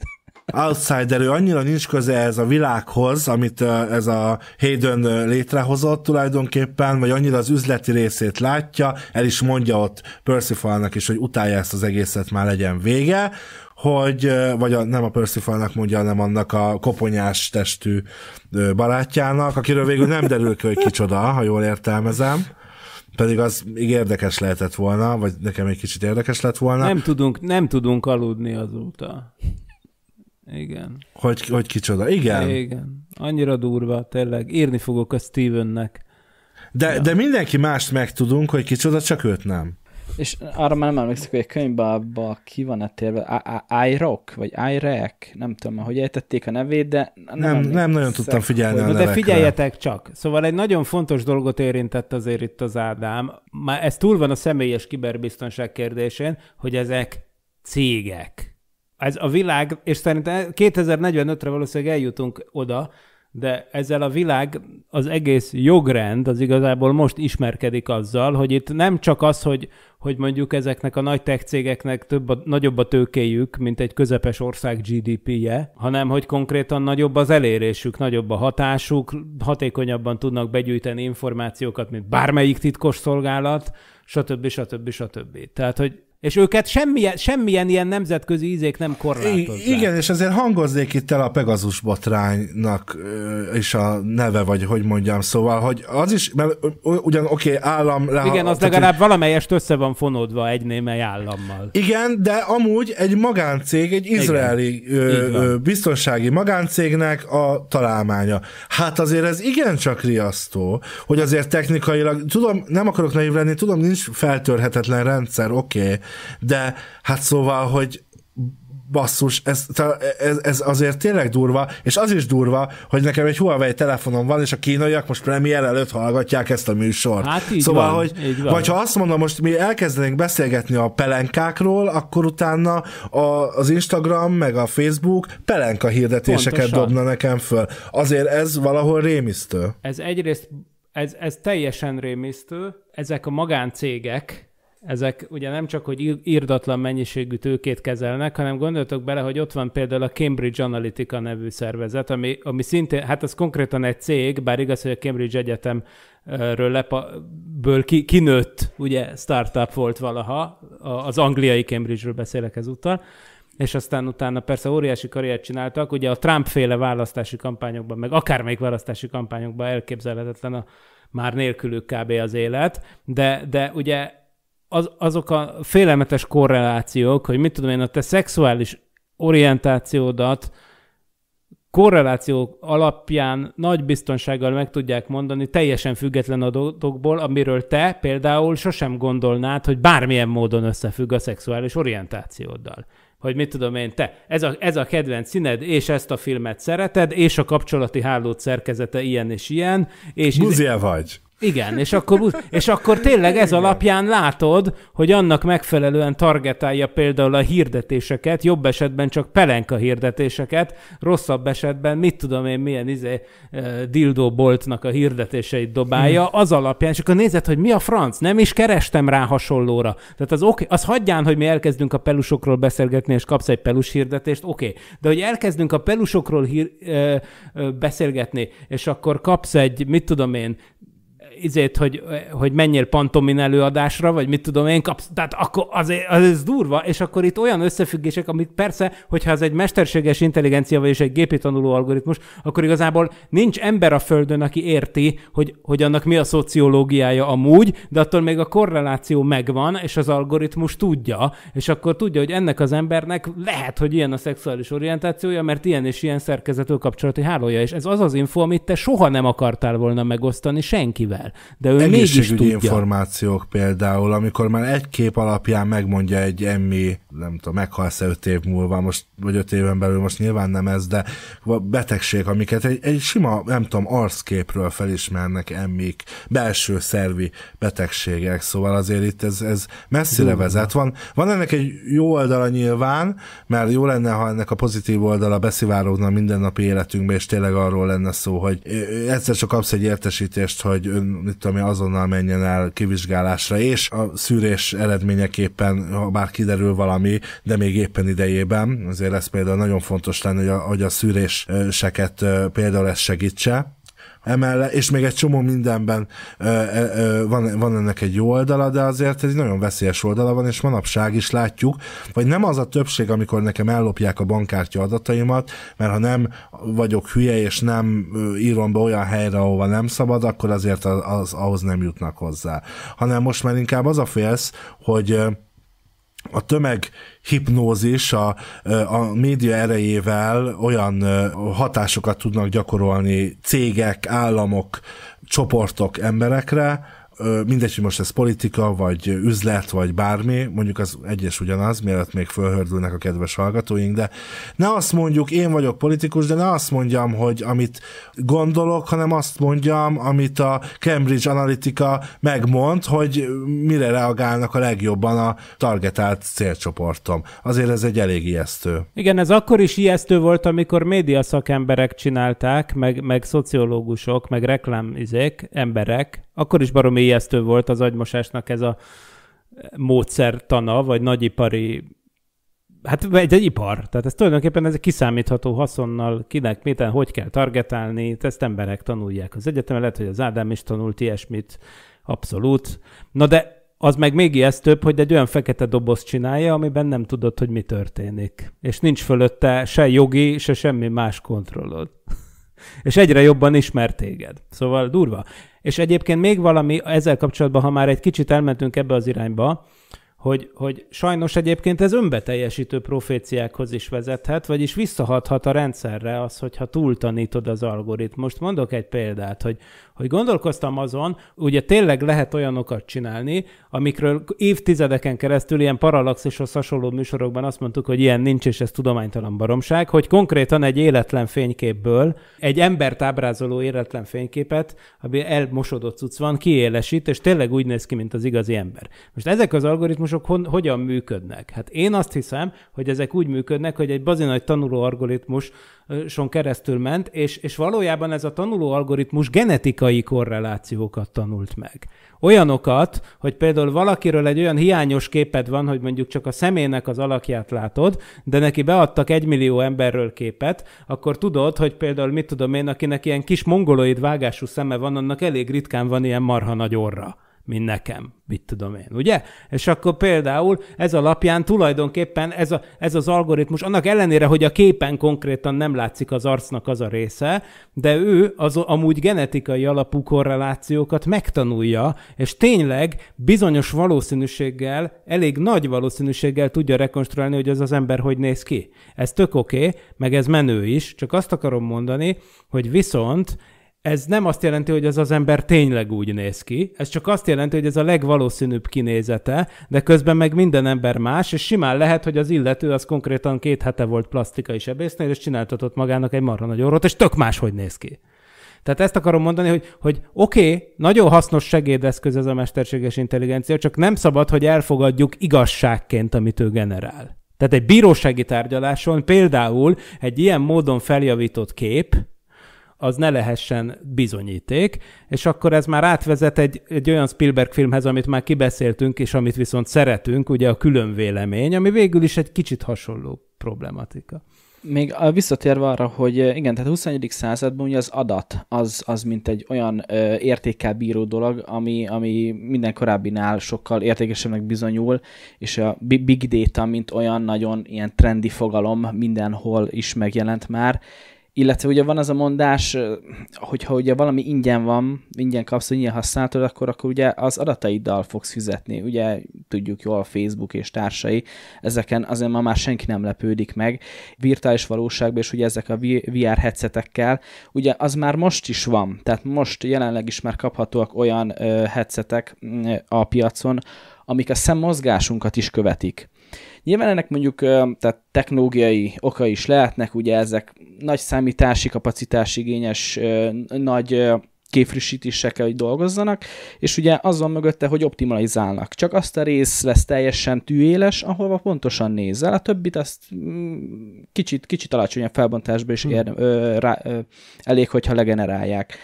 outsider, ő annyira nincs köze ez a világhoz, amit ez a Hayden létrehozott tulajdonképpen, vagy annyira az üzleti részét látja, el is mondja ott Percivalnak is, hogy utálja ezt az egészet, már legyen vége, hogy, vagy a, nem a Percivalnak mondja, hanem annak a koponyás testű barátjának, akiről végül nem derül ki, hogy kicsoda, ha jól értelmezem pedig az még érdekes lehetett volna, vagy nekem egy kicsit érdekes lett volna. Nem tudunk, nem tudunk aludni azóta. Igen. Hogy, hogy kicsoda, igen. Igen, annyira durva, tényleg. Írni fogok a Stevennek. De, ja. de mindenki mást megtudunk, hogy kicsoda, csak őt nem. És arra már nem emlékszik, hogy a könyvben ki van a térve, Irock, vagy IREC, nem tudom, hogy ejtették a nevét, de nem Nem, nem nagyon tudtam figyelni a De figyeljetek csak, szóval egy nagyon fontos dolgot érintett azért itt az Ádám, már ez túl van a személyes kiberbiztonság kérdésén, hogy ezek cégek ez a világ, és szerintem 2045-re valószínűleg eljutunk oda, de ezzel a világ, az egész jogrend az igazából most ismerkedik azzal, hogy itt nem csak az, hogy, hogy mondjuk ezeknek a nagy tech cégeknek több a, nagyobb a tőkéjük, mint egy közepes ország GDP-je, hanem hogy konkrétan nagyobb az elérésük, nagyobb a hatásuk, hatékonyabban tudnak begyűjteni információkat, mint bármelyik titkos szolgálat, stb. stb. stb. stb. Tehát, hogy és őket semmilyen, semmilyen ilyen nemzetközi ízék nem korlátozzák. igen, és azért hangozzék itt el a Pegasus botránynak és a neve, vagy hogy mondjam, szóval, hogy az is, mert ugyan oké, okay, állam... Leha, igen, az tehát, legalább hogy... valamelyest össze van fonódva egy némely állammal. Igen, de amúgy egy magáncég, egy izraeli igen, ö, biztonsági magáncégnek a találmánya. Hát azért ez igencsak riasztó, hogy azért technikailag, tudom, nem akarok naiv lenni, tudom, nincs feltörhetetlen rendszer, oké, okay, de hát szóval, hogy basszus, ez, ez, ez azért tényleg durva, és az is durva, hogy nekem egy Huawei telefonom van, és a kínaiak most premier előtt hallgatják ezt a műsort. Hát így szóval, van, hogy, így van. vagy ha azt mondom, most mi elkezdenénk beszélgetni a pelenkákról, akkor utána a, az Instagram, meg a Facebook pelenka hirdetéseket Pontosan. dobna nekem föl. Azért ez valahol rémisztő. Ez egyrészt, ez, ez teljesen rémisztő, ezek a magáncégek, ezek ugye nem csak, hogy írdatlan mennyiségű tőkét kezelnek, hanem gondoltok bele, hogy ott van például a Cambridge Analytica nevű szervezet, ami, ami szintén, hát az konkrétan egy cég, bár igaz, hogy a Cambridge Egyetemről lepa, ből ki, kinőtt, ugye startup volt valaha, az angliai Cambridge-ről beszélek ezúttal, és aztán utána persze óriási karriert csináltak, ugye a Trump-féle választási kampányokban, meg akármelyik választási kampányokban elképzelhetetlen a már nélkülük kb. az élet, de, de ugye az, azok a félelmetes korrelációk, hogy mit tudom én, a te szexuális orientációdat korrelációk alapján nagy biztonsággal meg tudják mondani, teljesen független adatokból, amiről te például sosem gondolnád, hogy bármilyen módon összefügg a szexuális orientációddal. Hogy mit tudom én, te, ez a, ez a kedvenc színed, és ezt a filmet szereted, és a kapcsolati hálót szerkezete ilyen és ilyen. És Buzia izé... vagy. Igen, és akkor, és akkor tényleg ez alapján látod, hogy annak megfelelően targetálja például a hirdetéseket, jobb esetben csak pelenka hirdetéseket, rosszabb esetben mit tudom én milyen izé, dildóboltnak a hirdetéseit dobálja, az alapján, és akkor nézed, hogy mi a franc, nem is kerestem rá hasonlóra. Tehát az, okay, az hagyján, hogy mi elkezdünk a pelusokról beszélgetni, és kapsz egy pelus hirdetést, oké, okay. de hogy elkezdünk a pelusokról hír, ö, ö, beszélgetni, és akkor kapsz egy, mit tudom én, izét, hogy, hogy mennyire pantomin előadásra, vagy mit tudom én kapsz. Tehát akkor az, az, az durva, és akkor itt olyan összefüggések, amik persze, hogyha ez egy mesterséges intelligencia, vagy egy gépi tanuló algoritmus, akkor igazából nincs ember a Földön, aki érti, hogy, hogy annak mi a szociológiája amúgy, de attól még a korreláció megvan, és az algoritmus tudja, és akkor tudja, hogy ennek az embernek lehet, hogy ilyen a szexuális orientációja, mert ilyen és ilyen szerkezetű kapcsolati hálója, és ez az az info, amit te soha nem akartál volna megosztani senkivel el. De ő mégis tudja. információk például, amikor már egy kép alapján megmondja egy emmi, nem tudom, meghalsz öt év múlva, most, vagy öt éven belül, most nyilván nem ez, de betegség, amiket egy, egy sima, nem tudom, arcképről felismernek emmik, belső szervi betegségek, szóval azért itt ez, ez messzire Jó. vezet. Van, van ennek egy jó oldala nyilván, mert jó lenne, ha ennek a pozitív oldala beszivárogna mindennapi életünkbe, és tényleg arról lenne szó, hogy e- e- egyszer csak kapsz egy értesítést, hogy ön mit tudom azonnal menjen el kivizsgálásra, és a szűrés eredményeképpen, ha bár kiderül valami, de még éppen idejében, azért ez például nagyon fontos lenne, hogy a, hogy a szűréseket például ez segítse, emellett, és még egy csomó mindenben ö, ö, van, van ennek egy jó oldala, de azért ez egy nagyon veszélyes oldala van, és manapság is látjuk, vagy nem az a többség, amikor nekem ellopják a bankkártya adataimat, mert ha nem vagyok hülye, és nem írom be olyan helyre, ahova nem szabad, akkor azért az, az ahhoz nem jutnak hozzá. Hanem most már inkább az a félsz, hogy a tömeg hipnózis a, a média erejével olyan hatásokat tudnak gyakorolni cégek, államok, csoportok emberekre, mindegy, hogy most ez politika, vagy üzlet, vagy bármi, mondjuk az egyes ugyanaz, mielőtt még fölhördülnek a kedves hallgatóink, de ne azt mondjuk, én vagyok politikus, de ne azt mondjam, hogy amit gondolok, hanem azt mondjam, amit a Cambridge Analytica megmond, hogy mire reagálnak a legjobban a targetált célcsoportom. Azért ez egy elég ijesztő. Igen, ez akkor is ijesztő volt, amikor média szakemberek csinálták, meg, meg szociológusok, meg reklámizék, emberek, akkor is barom ijesztő volt az agymosásnak ez a eh, módszertana, vagy nagyipari hát egy, egy ipar, tehát ez tulajdonképpen ez egy kiszámítható haszonnal, kinek, miten, hogy kell targetálni, ezt emberek tanulják az egyetemen, lehet, hogy az Ádám is tanult ilyesmit, abszolút. Na de az meg még ijesztőbb, hogy egy olyan fekete doboz csinálja, amiben nem tudod, hogy mi történik. És nincs fölötte se jogi, se semmi más kontrollod. *laughs* És egyre jobban ismer téged. Szóval durva. És egyébként még valami ezzel kapcsolatban, ha már egy kicsit elmentünk ebbe az irányba, hogy, hogy sajnos egyébként ez önbeteljesítő proféciákhoz is vezethet, vagyis visszahathat a rendszerre az, hogyha túltanítod az algoritmust. Mondok egy példát, hogy hogy gondolkoztam azon, ugye tényleg lehet olyanokat csinálni, amikről évtizedeken keresztül ilyen paralaxishoz hasonló műsorokban azt mondtuk, hogy ilyen nincs, és ez tudománytalan baromság, hogy konkrétan egy életlen fényképből, egy embert ábrázoló életlen fényképet, ami elmosodott cucc van, kiélesít, és tényleg úgy néz ki, mint az igazi ember. Most ezek az algoritmusok hon, hogyan működnek? Hát én azt hiszem, hogy ezek úgy működnek, hogy egy bazinagy tanuló algoritmus son keresztül ment, és, és valójában ez a tanuló algoritmus genetikai korrelációkat tanult meg. Olyanokat, hogy például valakiről egy olyan hiányos képet van, hogy mondjuk csak a szemének az alakját látod, de neki beadtak egy millió emberről képet, akkor tudod, hogy például mit tudom én, akinek ilyen kis mongoloid vágású szeme van, annak elég ritkán van ilyen marha nagy orra mint nekem, mit tudom én, ugye? És akkor például ez alapján tulajdonképpen ez, a, ez az algoritmus, annak ellenére, hogy a képen konkrétan nem látszik az arcnak az a része, de ő az amúgy genetikai alapú korrelációkat megtanulja, és tényleg bizonyos valószínűséggel, elég nagy valószínűséggel tudja rekonstruálni, hogy ez az ember hogy néz ki. Ez tök oké, okay, meg ez menő is, csak azt akarom mondani, hogy viszont ez nem azt jelenti, hogy ez az ember tényleg úgy néz ki, ez csak azt jelenti, hogy ez a legvalószínűbb kinézete, de közben meg minden ember más, és simán lehet, hogy az illető az konkrétan két hete volt plastikai sebésznél, és csináltatott magának egy marha nagy orrot, és tök máshogy néz ki. Tehát ezt akarom mondani, hogy, hogy oké, okay, nagyon hasznos segédeszköz ez a mesterséges intelligencia, csak nem szabad, hogy elfogadjuk igazságként, amit ő generál. Tehát egy bírósági tárgyaláson például egy ilyen módon feljavított kép, az ne lehessen bizonyíték, és akkor ez már átvezet egy, egy olyan Spielberg filmhez, amit már kibeszéltünk, és amit viszont szeretünk, ugye a külön vélemény, ami végül is egy kicsit hasonló problematika. Még visszatérve arra, hogy eh, igen, tehát a 21. században ugye az adat az, az mint egy olyan ö, eh, értékkel bíró dolog, ami, ami minden korábbinál sokkal értékesebbnek bizonyul, és a big data, mint olyan nagyon ilyen trendi fogalom mindenhol is megjelent már, illetve ugye van az a mondás, hogyha ugye valami ingyen van, ingyen kapsz, ingyen használtad, akkor, akkor ugye az adataiddal fogsz fizetni. Ugye tudjuk jól a Facebook és társai, ezeken azért ma már senki nem lepődik meg. Virtuális valóságban, és ugye ezek a VR headsetekkel, ugye az már most is van, tehát most jelenleg is már kaphatóak olyan headsetek mm, a piacon, amik a szemmozgásunkat is követik. Nyilván ennek mondjuk tehát technológiai oka is lehetnek, ugye ezek nagy számítási kapacitás igényes, nagy képfrissítésekkel, hogy dolgozzanak, és ugye az van mögötte, hogy optimalizálnak. Csak azt a rész lesz teljesen tűéles, ahova pontosan nézel, a többit azt kicsit, kicsit alacsonyabb felbontásban is ér, hmm. ö, rá, ö, elég, hogyha legenerálják.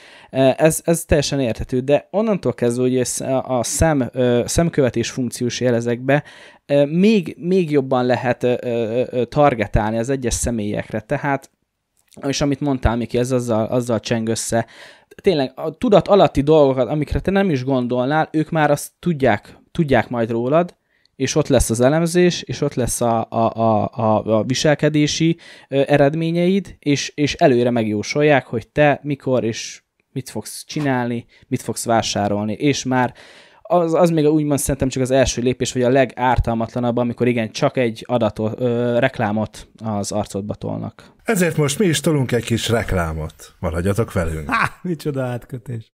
Ez, ez teljesen érthető, de onnantól kezdve, hogy a szem, ö, szemkövetés funkciós jelezekbe még, még jobban lehet targetálni az egyes személyekre. Tehát, és amit mondtál, Miki, ez azzal, azzal cseng össze, tényleg a tudat alatti dolgokat, amikre te nem is gondolnál, ők már azt tudják, tudják majd rólad, és ott lesz az elemzés, és ott lesz a, a, a, a, a viselkedési eredményeid, és, és előre megjósolják, hogy te mikor és mit fogsz csinálni, mit fogsz vásárolni, és már az, az még úgymond szerintem csak az első lépés, vagy a legártalmatlanabb, amikor igen, csak egy adatot, ö, reklámot az arcodba tolnak. Ezért most mi is tolunk egy kis reklámot. Maradjatok velünk. Há, micsoda átkötés.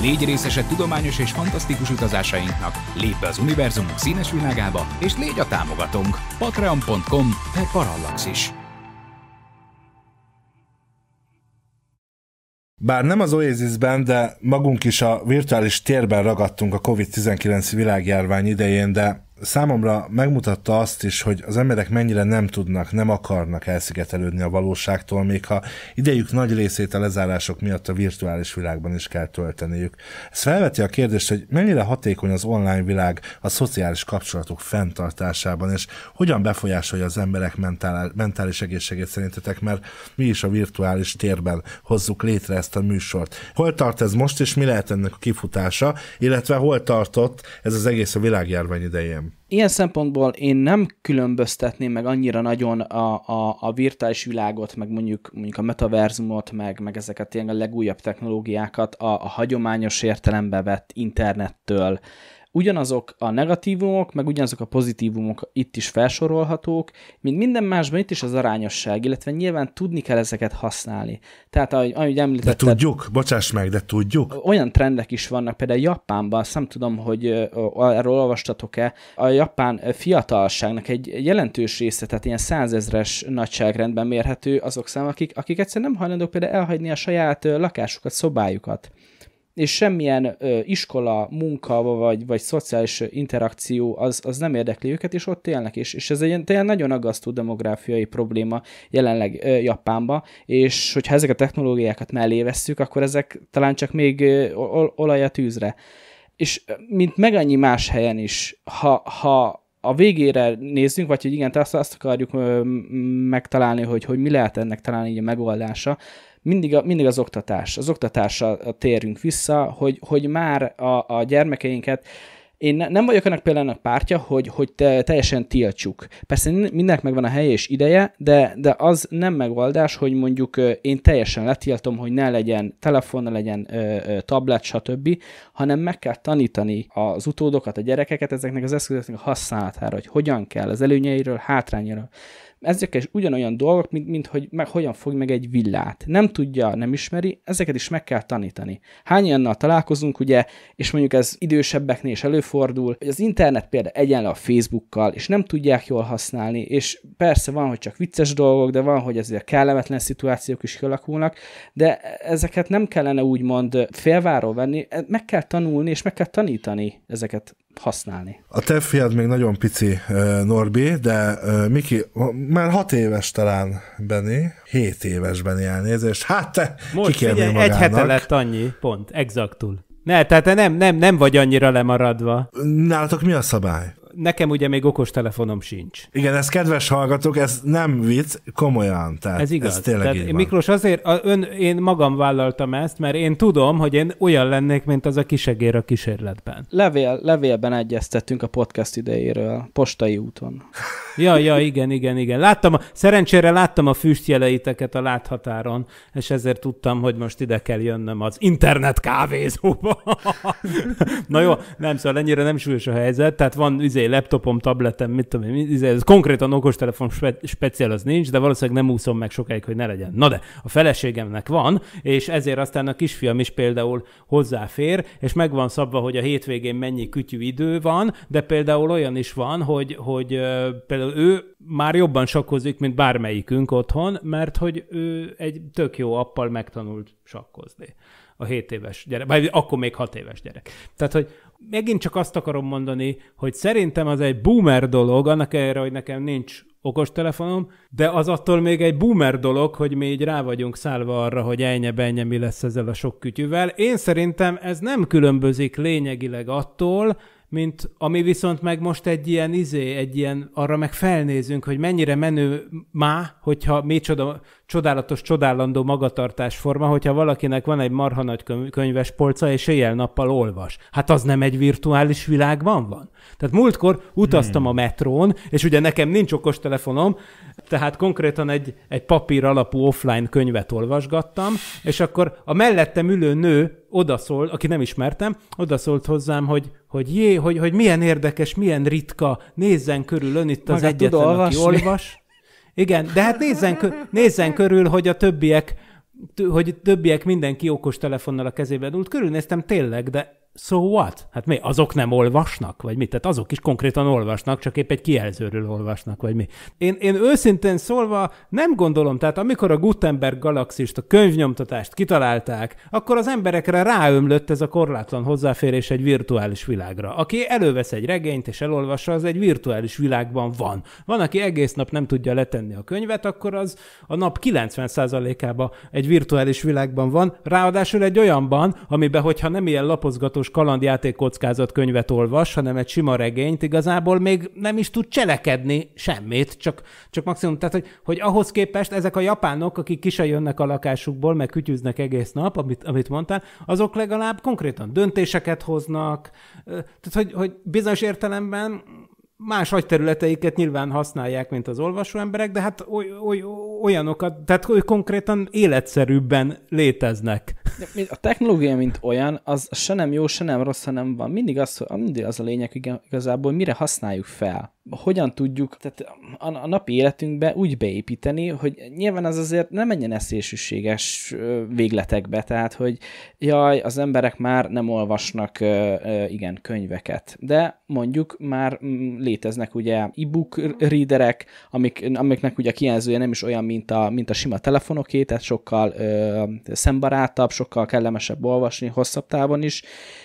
Légy részese tudományos és fantasztikus utazásainknak, lépj az univerzumunk színes világába, és légy a támogatónk patreon.com per parallaxis. Bár nem az Oasisben, de magunk is a virtuális térben ragadtunk a COVID-19 világjárvány idején, de számomra megmutatta azt is, hogy az emberek mennyire nem tudnak, nem akarnak elszigetelődni a valóságtól, még ha idejük nagy részét a lezárások miatt a virtuális világban is kell tölteniük. Ez felveti a kérdést, hogy mennyire hatékony az online világ a szociális kapcsolatok fenntartásában, és hogyan befolyásolja az emberek mentális egészségét szerintetek, mert mi is a virtuális térben hozzuk létre ezt a műsort. Hol tart ez most, és mi lehet ennek a kifutása, illetve hol tartott ez az egész a világjárvány idején? Ilyen szempontból én nem különböztetném meg annyira nagyon a, a, a virtuális világot, meg mondjuk, mondjuk a metaverzumot, meg, meg ezeket ilyen a legújabb technológiákat a, a hagyományos értelembe vett internettől, ugyanazok a negatívumok, meg ugyanazok a pozitívumok itt is felsorolhatók, mint minden másban itt is az arányosság, illetve nyilván tudni kell ezeket használni. Tehát, ahogy, ahogy említettem... De tudjuk, bocsáss meg, de tudjuk. Olyan trendek is vannak, például Japánban, azt nem tudom, hogy erről olvastatok-e, a japán fiatalságnak egy jelentős része, tehát ilyen százezres nagyságrendben mérhető azok szám, akik, akik egyszerűen nem hajlandók például elhagyni a saját lakásukat, szobájukat és semmilyen ö, iskola, munka, vagy, vagy szociális interakció az, az nem érdekli őket, és ott élnek, és, és ez egy tényleg nagyon aggasztó demográfiai probléma jelenleg ö, Japánba, és hogyha ezek a technológiákat mellé vesszük, akkor ezek talán csak még ö, olaj a tűzre. És mint meg annyi más helyen is, ha, ha a végére nézzünk, vagy hogy igen, azt, azt akarjuk megtalálni, hogy, hogy mi lehet ennek talán így a megoldása, mindig, a, mindig az oktatás. Az oktatásra térünk vissza, hogy, hogy már a, a gyermekeinket én ne, nem vagyok ennek például a pártja, hogy, hogy te, teljesen tiltsuk. Persze mindenek megvan a helye és ideje, de, de az nem megoldás, hogy mondjuk én teljesen letiltom, hogy ne legyen telefon, ne legyen tablet, stb., hanem meg kell tanítani az utódokat, a gyerekeket ezeknek az eszközöknek a használatára, hogy hogyan kell, az előnyeiről, hátrányairól ezek is ugyanolyan dolgok, mint, mint hogy meg hogyan fog meg egy villát. Nem tudja, nem ismeri, ezeket is meg kell tanítani. Hány ilyennel találkozunk, ugye, és mondjuk ez idősebbeknél is előfordul, hogy az internet például egyenlő a Facebookkal, és nem tudják jól használni, és persze van, hogy csak vicces dolgok, de van, hogy ezért kellemetlen szituációk is kialakulnak, de ezeket nem kellene úgymond félváról venni, meg kell tanulni, és meg kell tanítani ezeket használni. A te fiad még nagyon pici, Norbi, de Miki, már hat éves talán beni, hét éves Beni elnézést. Hát te Most figyelj, magának. egy hete lett annyi, pont, exaktul. Ne, tehát te nem, nem, nem vagy annyira lemaradva. Nálatok mi a szabály? nekem ugye még okos telefonom sincs. Igen, ez kedves hallgatók, ez nem vicc, komolyan. Tehát ez igaz. Ez tényleg tehát így van. Miklós, azért a, ön, én magam vállaltam ezt, mert én tudom, hogy én olyan lennék, mint az a kisegér a kísérletben. Levél, levélben egyeztettünk a podcast idejéről, postai úton. ja, ja, igen, igen, igen. Láttam, a, szerencsére láttam a füstjeleiteket a láthatáron, és ezért tudtam, hogy most ide kell jönnöm az internet kávézóba. *laughs* Na jó, nem, szóval ennyire nem súlyos a helyzet, tehát van üzé laptopom, tabletem, mit tudom én, izé, ez konkrétan okostelefon spe- speciál az nincs, de valószínűleg nem úszom meg sokáig, hogy ne legyen. Na de, a feleségemnek van, és ezért aztán a kisfiam is például hozzáfér, és meg van szabva, hogy a hétvégén mennyi kütyű idő van, de például olyan is van, hogy, hogy például ő már jobban sakkozik, mint bármelyikünk otthon, mert hogy ő egy tök jó appal megtanult sakkozni a 7 éves gyerek, vagy akkor még 6 éves gyerek. Tehát, hogy Megint csak azt akarom mondani, hogy szerintem az egy boomer dolog, annak erre, hogy nekem nincs okostelefonom, de az attól még egy boomer dolog, hogy mi így rá vagyunk szállva arra, hogy ennye benye mi lesz ezzel a sok kütyűvel. Én szerintem ez nem különbözik lényegileg attól, mint ami viszont meg most egy ilyen izé, egy ilyen, arra meg felnézünk, hogy mennyire menő má, hogyha micsoda csodálatos, csodálandó magatartásforma, hogyha valakinek van egy marha nagy könyves polca, és éjjel-nappal olvas. Hát az nem egy virtuális világban van? Tehát múltkor utaztam hmm. a metrón, és ugye nekem nincs okostelefonom, tehát konkrétan egy, egy papír alapú offline könyvet olvasgattam, és akkor a mellettem ülő nő odaszól, aki nem ismertem, odaszólt hozzám, hogy, hogy jé, hogy, hogy milyen érdekes, milyen ritka, nézzen körül ön itt Magát az egyetlen, aki olvas. Igen, de hát nézzen, nézzen körül, hogy a többiek, hogy többiek mindenki okos telefonnal a kezében ült. Körülnéztem tényleg, de so what? Hát mi, azok nem olvasnak, vagy mit? Tehát azok is konkrétan olvasnak, csak épp egy kijelzőről olvasnak, vagy mi? Én, én őszintén szólva nem gondolom, tehát amikor a Gutenberg galaxist, a könyvnyomtatást kitalálták, akkor az emberekre ráömlött ez a korlátlan hozzáférés egy virtuális világra. Aki elővesz egy regényt és elolvassa, az egy virtuális világban van. Van, aki egész nap nem tudja letenni a könyvet, akkor az a nap 90 ában egy virtuális világban van, ráadásul egy olyanban, amiben, hogyha nem ilyen lapozgatós klasszikus kalandjáték kockázat könyvet olvas, hanem egy sima regényt, igazából még nem is tud cselekedni semmit, csak, csak maximum. Tehát, hogy, hogy ahhoz képest ezek a japánok, akik kise jönnek a lakásukból, meg kütyüznek egész nap, amit, amit mondtál, azok legalább konkrétan döntéseket hoznak. Tehát, hogy, hogy bizonyos értelemben más agyterületeiket nyilván használják, mint az olvasó emberek, de hát oly, oly, olyanokat, tehát oly konkrétan életszerűbben léteznek. a technológia, mint olyan, az se nem jó, se nem rossz, hanem van. Mindig az, mindig az a lényeg, hogy igazából mire használjuk fel hogyan tudjuk tehát a, a napi életünkbe úgy beépíteni, hogy nyilván az azért nem menjen eszésűséges végletekbe, tehát hogy jaj, az emberek már nem olvasnak igen könyveket, de mondjuk már mm, léteznek ugye e-book readerek, amik, amiknek ugye a kijelzője nem is olyan, mint a, mint a sima telefonoké, tehát sokkal ö, szembarátabb, sokkal kellemesebb olvasni hosszabb távon is,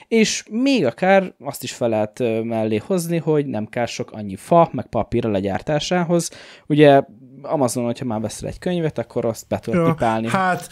és még akár azt is fel lehet mellé hozni, hogy nem kell sok annyi fa, meg a legyártásához. Ugye Amazon, hogyha már veszel egy könyvet, akkor azt be tudod pipálni. Hát,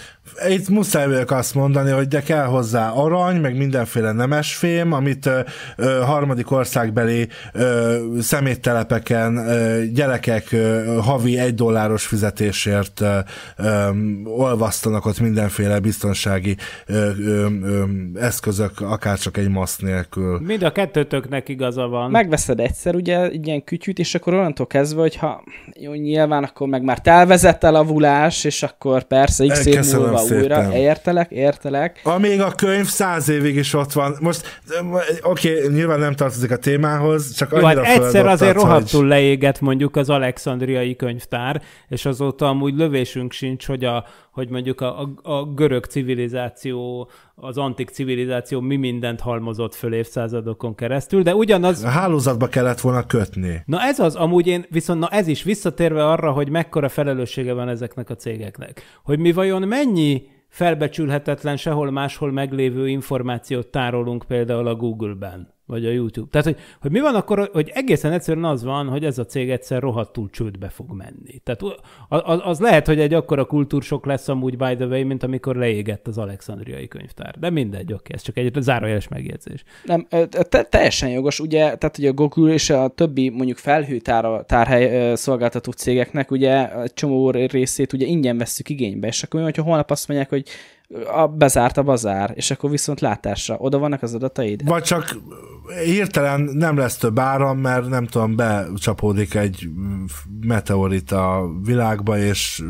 itt muszáj vagyok azt mondani, hogy de kell hozzá arany, meg mindenféle nemesfém, amit ö, ö, harmadik országbeli ö, szeméttelepeken ö, gyerekek ö, havi egy dolláros fizetésért ö, ö, olvasztanak ott mindenféle biztonsági ö, ö, ö, eszközök, akár csak egy masz nélkül. Mind a kettőtöknek igaza van. Megveszed egyszer, ugye, ilyen kütyűt, és akkor onnantól kezdve, hogyha jó, nyilván akkor meg már telvezett vulás, és akkor persze x év múlva szépen. újra, értelek, értelek. Amíg a könyv száz évig is ott van. Most, oké, okay, nyilván nem tartozik a témához, csak annyira jó, hát egyszer azért hogy... rohadtul leégett mondjuk az alexandriai könyvtár, és azóta amúgy lövésünk sincs, hogy a, hogy mondjuk a, a, a görög civilizáció, az antik civilizáció mi mindent halmozott föl évszázadokon keresztül, de ugyanaz... A hálózatba kellett volna kötni. Na ez az, amúgy én viszont, na ez is visszatérve arra, hogy mekkora felelőssége van ezeknek a cégeknek. Hogy mi vajon mennyi felbecsülhetetlen, sehol máshol meglévő információt tárolunk például a Google-ben vagy a YouTube. Tehát, hogy, hogy mi van akkor, hogy egészen egyszerűen az van, hogy ez a cég egyszer rohadtul csődbe fog menni. Tehát az, az lehet, hogy egy akkora kultúrsok lesz amúgy by the way, mint amikor leégett az alexandriai könyvtár. De mindegy, oké, okay, ez csak egy zárójeles megjegyzés. Nem, te, teljesen jogos, ugye, tehát ugye a Google és a többi mondjuk felhőtárhely szolgáltató cégeknek ugye a csomó részét ugye ingyen vesszük igénybe, és akkor mi, hogyha holnap azt mondják, hogy a bezárt a bazár, és akkor viszont látásra. Oda vannak az adataid? Vagy csak hirtelen nem lesz több áram, mert nem tudom, becsapódik egy meteorit a világba, és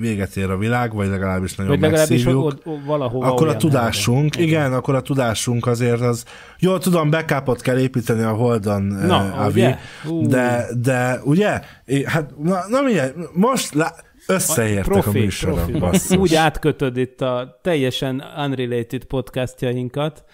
véget ér a világ, vagy legalábbis nagyon vagy legalábbis megszívjuk. Valahova akkor a tudásunk, helyen. igen, akkor a tudásunk azért az, jól tudom, backupot kell építeni a Holdon, na, eh, Avi, ugye? de, de ugye, hát, na, na mindjárt, most lá- Összeértek a, profi, a műsorom, profi. Úgy átkötöd itt a teljesen unrelated podcastjainkat,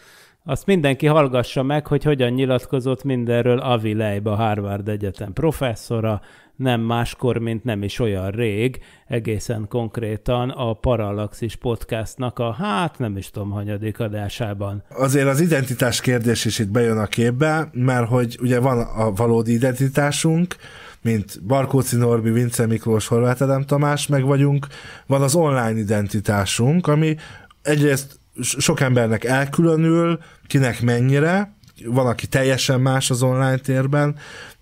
azt mindenki hallgassa meg, hogy hogyan nyilatkozott mindenről Avi Leiba, a Harvard Egyetem professzora, nem máskor, mint nem is olyan rég, egészen konkrétan a Parallaxis podcastnak a hát nem is tudom hanyadik adásában. Azért az identitás kérdés is itt bejön a képbe, mert hogy ugye van a valódi identitásunk, mint Barkóci Norbi, Vince Miklós, Horváth Adam Tamás, meg vagyunk, van az online identitásunk, ami egyrészt sok embernek elkülönül, kinek mennyire, van, aki teljesen más az online térben,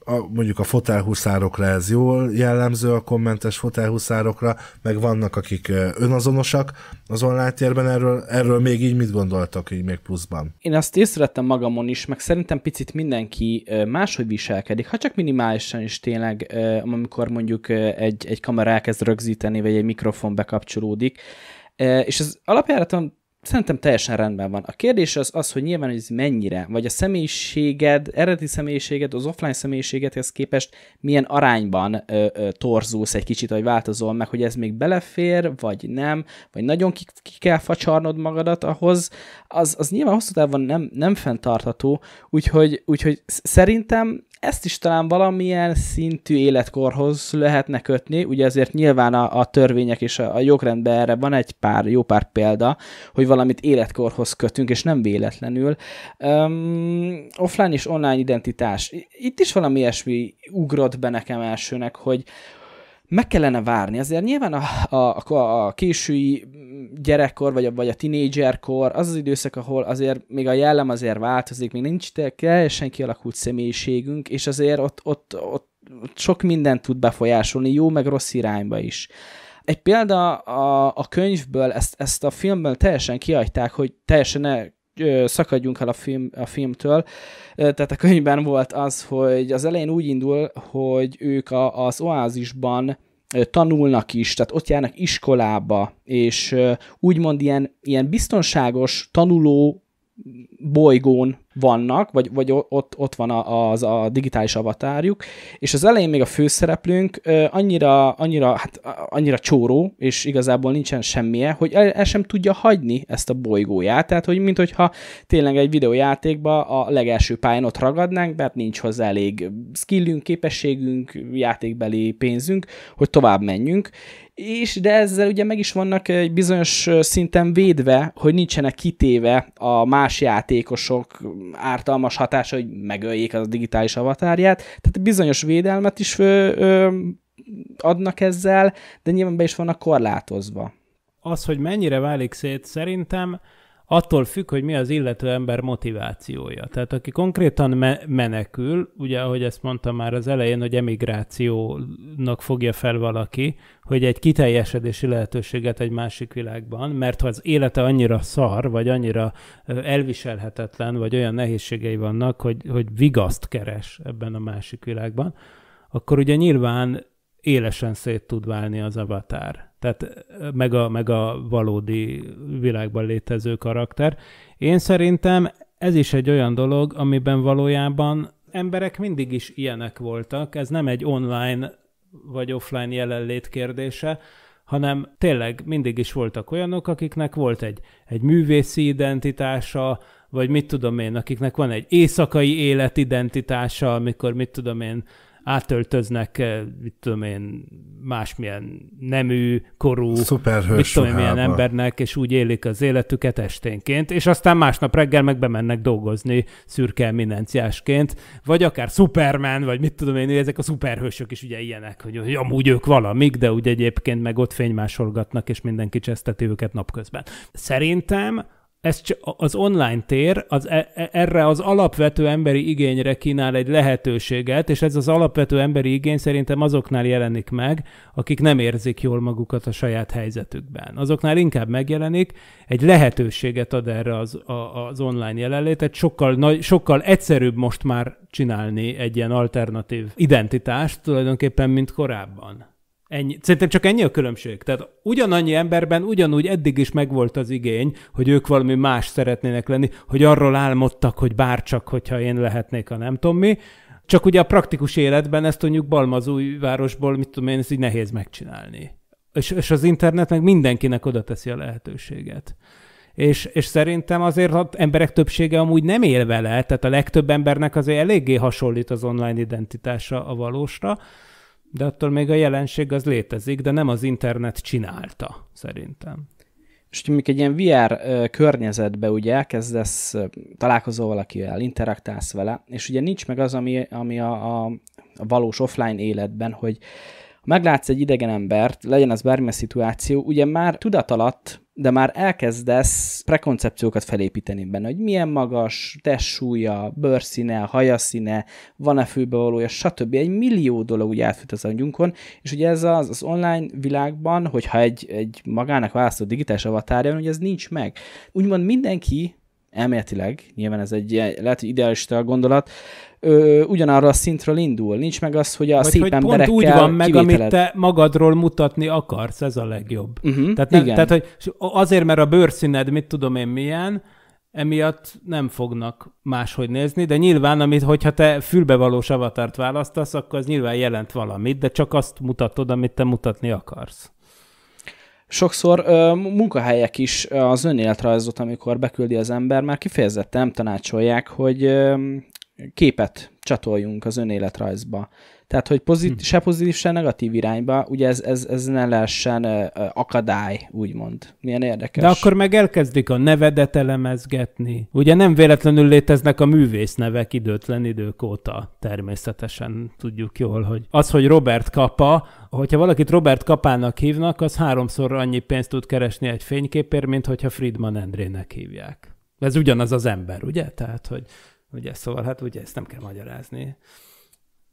a, mondjuk a fotelhuszárokra ez jól jellemző, a kommentes fotelhuszárokra, meg vannak, akik önazonosak az online térben, erről, erről még így mit gondoltak így még pluszban? Én azt észrevettem magamon is, meg szerintem picit mindenki máshogy viselkedik, ha csak minimálisan is tényleg, amikor mondjuk egy, egy kamera elkezd rögzíteni, vagy egy mikrofon bekapcsolódik, és ez alapjáraton szerintem teljesen rendben van. A kérdés az az, hogy nyilván ez mennyire, vagy a személyiséged, eredeti személyiséged, az offline személyiségedhez képest milyen arányban ö, ö, torzulsz egy kicsit, vagy változol meg, hogy ez még belefér, vagy nem, vagy nagyon ki, ki kell facsarnod magadat ahhoz, az, az nyilván hosszú távon nem, nem fenntartható, úgyhogy, úgyhogy szerintem ezt is talán valamilyen szintű életkorhoz lehetne kötni, ugye ezért nyilván a, a törvények és a, a jogrendben erre van egy pár, jó pár példa, hogy valamit életkorhoz kötünk, és nem véletlenül. Um, offline és online identitás. Itt is valami ilyesmi ugrott be nekem elsőnek, hogy, meg kellene várni. Azért nyilván a, a, a, a késői gyerekkor, vagy a, vagy a tinédzserkor, az az időszak, ahol azért még a jellem azért változik, még nincs teljesen kialakult személyiségünk, és azért ott, ott, ott, ott sok mindent tud befolyásolni, jó meg rossz irányba is. Egy példa a, a könyvből, ezt, ezt a filmből teljesen kiadták, hogy teljesen szakadjunk el a, film, a filmtől. Tehát a könyvben volt az, hogy az elején úgy indul, hogy ők a, az oázisban tanulnak is, tehát ott járnak iskolába, és úgymond ilyen, ilyen biztonságos tanuló bolygón vannak, vagy, vagy ott, ott van a, az a digitális avatárjuk, és az elején még a főszereplőnk annyira, annyira, hát, annyira csóró, és igazából nincsen semmije, hogy el, el sem tudja hagyni ezt a bolygóját, tehát hogy mint hogyha tényleg egy videójátékba a legelső pályán ott ragadnánk, mert nincs hozzá elég skillünk, képességünk, játékbeli pénzünk, hogy tovább menjünk, és de ezzel ugye meg is vannak egy bizonyos szinten védve, hogy nincsenek kitéve a más játékosok ártalmas hatása, hogy megöljék az a digitális avatárját. Tehát bizonyos védelmet is ö, ö, adnak ezzel, de nyilván be is vannak korlátozva. Az, hogy mennyire válik szét, szerintem attól függ, hogy mi az illető ember motivációja. Tehát aki konkrétan me- menekül, ugye ahogy ezt mondtam már az elején, hogy emigrációnak fogja fel valaki, hogy egy kiteljesedési lehetőséget egy másik világban, mert ha az élete annyira szar, vagy annyira elviselhetetlen, vagy olyan nehézségei vannak, hogy, hogy vigaszt keres ebben a másik világban, akkor ugye nyilván élesen szét tud válni az avatár. Tehát meg a, meg a valódi világban létező karakter. Én szerintem ez is egy olyan dolog, amiben valójában emberek mindig is ilyenek voltak. Ez nem egy online vagy offline jelenlét kérdése, hanem tényleg mindig is voltak olyanok, akiknek volt egy, egy művészi identitása, vagy mit tudom én, akiknek van egy éjszakai életidentitása, amikor mit tudom én, átöltöznek, eh, mit tudom én, másmilyen nemű, korú, Szuperhős mit tudom én, milyen embernek, és úgy élik az életüket esténként, és aztán másnap reggel meg bemennek dolgozni szürke eminenciásként, vagy akár Superman, vagy mit tudom én, ezek a szuperhősök is ugye ilyenek, hogy, hogy amúgy ők valamik, de úgy egyébként meg ott fénymásolgatnak, és mindenki cseszteti őket napközben. Szerintem ez az online tér az e- e- erre az alapvető emberi igényre kínál egy lehetőséget, és ez az alapvető emberi igény szerintem azoknál jelenik meg, akik nem érzik jól magukat a saját helyzetükben. Azoknál inkább megjelenik, egy lehetőséget ad erre az, a, az online jelenlétet, sokkal, nagy, sokkal egyszerűbb most már csinálni egy ilyen alternatív identitást tulajdonképpen, mint korábban. Ennyi. Szerintem csak ennyi a különbség. Tehát ugyanannyi emberben ugyanúgy eddig is megvolt az igény, hogy ők valami más szeretnének lenni, hogy arról álmodtak, hogy bárcsak, hogyha én lehetnék a nem tudom mi. Csak ugye a praktikus életben ezt mondjuk Balmazújvárosból, mit tudom én, ez így nehéz megcsinálni. És, és az internet meg mindenkinek oda teszi a lehetőséget és, és szerintem azért az emberek többsége amúgy nem él vele, tehát a legtöbb embernek azért eléggé hasonlít az online identitása a valósra, de attól még a jelenség az létezik, de nem az internet csinálta, szerintem. És hogyha mondjuk egy ilyen VR környezetbe ugye elkezdesz, találkozol valakivel, interaktálsz vele, és ugye nincs meg az, ami, ami a, a, a valós offline életben, hogy meglátsz egy idegen embert, legyen az bármilyen szituáció, ugye már tudat alatt de már elkezdesz prekoncepciókat felépíteni benne, hogy milyen magas, tessúlya, bőrszíne, hajaszíne, van-e fülbevalója, stb. Egy millió dolog úgy átfut az agyunkon, és ugye ez az, az online világban, hogyha egy, egy magának választott digitális avatárja van, ugye ez nincs meg. Úgymond mindenki elméletileg, nyilván ez egy lehet, hogy idealista gondolat, ö, ugyanarra a szintről indul. Nincs meg az, hogy a Vagy szép hogy emberekkel pont úgy van meg, kivételed. amit te magadról mutatni akarsz, ez a legjobb. Uh-huh, tehát, nem, tehát hogy azért, mert a bőrszíned mit tudom én milyen, emiatt nem fognak máshogy nézni, de nyilván, amit, hogyha te fülbevalós avatárt választasz, akkor az nyilván jelent valamit, de csak azt mutatod, amit te mutatni akarsz. Sokszor ö, munkahelyek is az önéletrajzot, amikor beküldi az ember, már kifejezetten nem tanácsolják, hogy ö, képet csatoljunk az önéletrajzba. Tehát, hogy pozitív, hm. se pozitív, se negatív irányba, ugye ez, ez, ez ne lehessen akadály, úgymond. Milyen érdekes. De akkor meg elkezdik a nevedet elemezgetni. Ugye nem véletlenül léteznek a művész nevek időtlen idők óta. Természetesen tudjuk jól, hogy az, hogy Robert Kapa, hogyha valakit Robert Kapának hívnak, az háromszor annyi pénzt tud keresni egy fényképért, mint hogyha Friedman Endrének hívják. Ez ugyanaz az ember, ugye? Tehát, hogy Ugye, szóval hát ugye ezt nem kell magyarázni.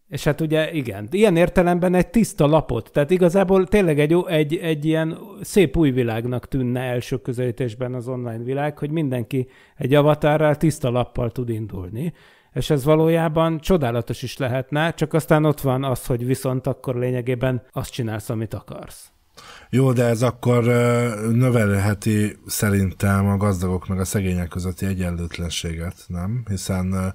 És hát ugye igen, ilyen értelemben egy tiszta lapot, tehát igazából tényleg egy, egy, egy ilyen szép új világnak tűnne első közelítésben az online világ, hogy mindenki egy avatárral tiszta lappal tud indulni, és ez valójában csodálatos is lehetne, csak aztán ott van az, hogy viszont akkor lényegében azt csinálsz, amit akarsz. Jó, de ez akkor növelheti szerintem a gazdagok meg a szegények közötti egyenlőtlenséget, nem? Hiszen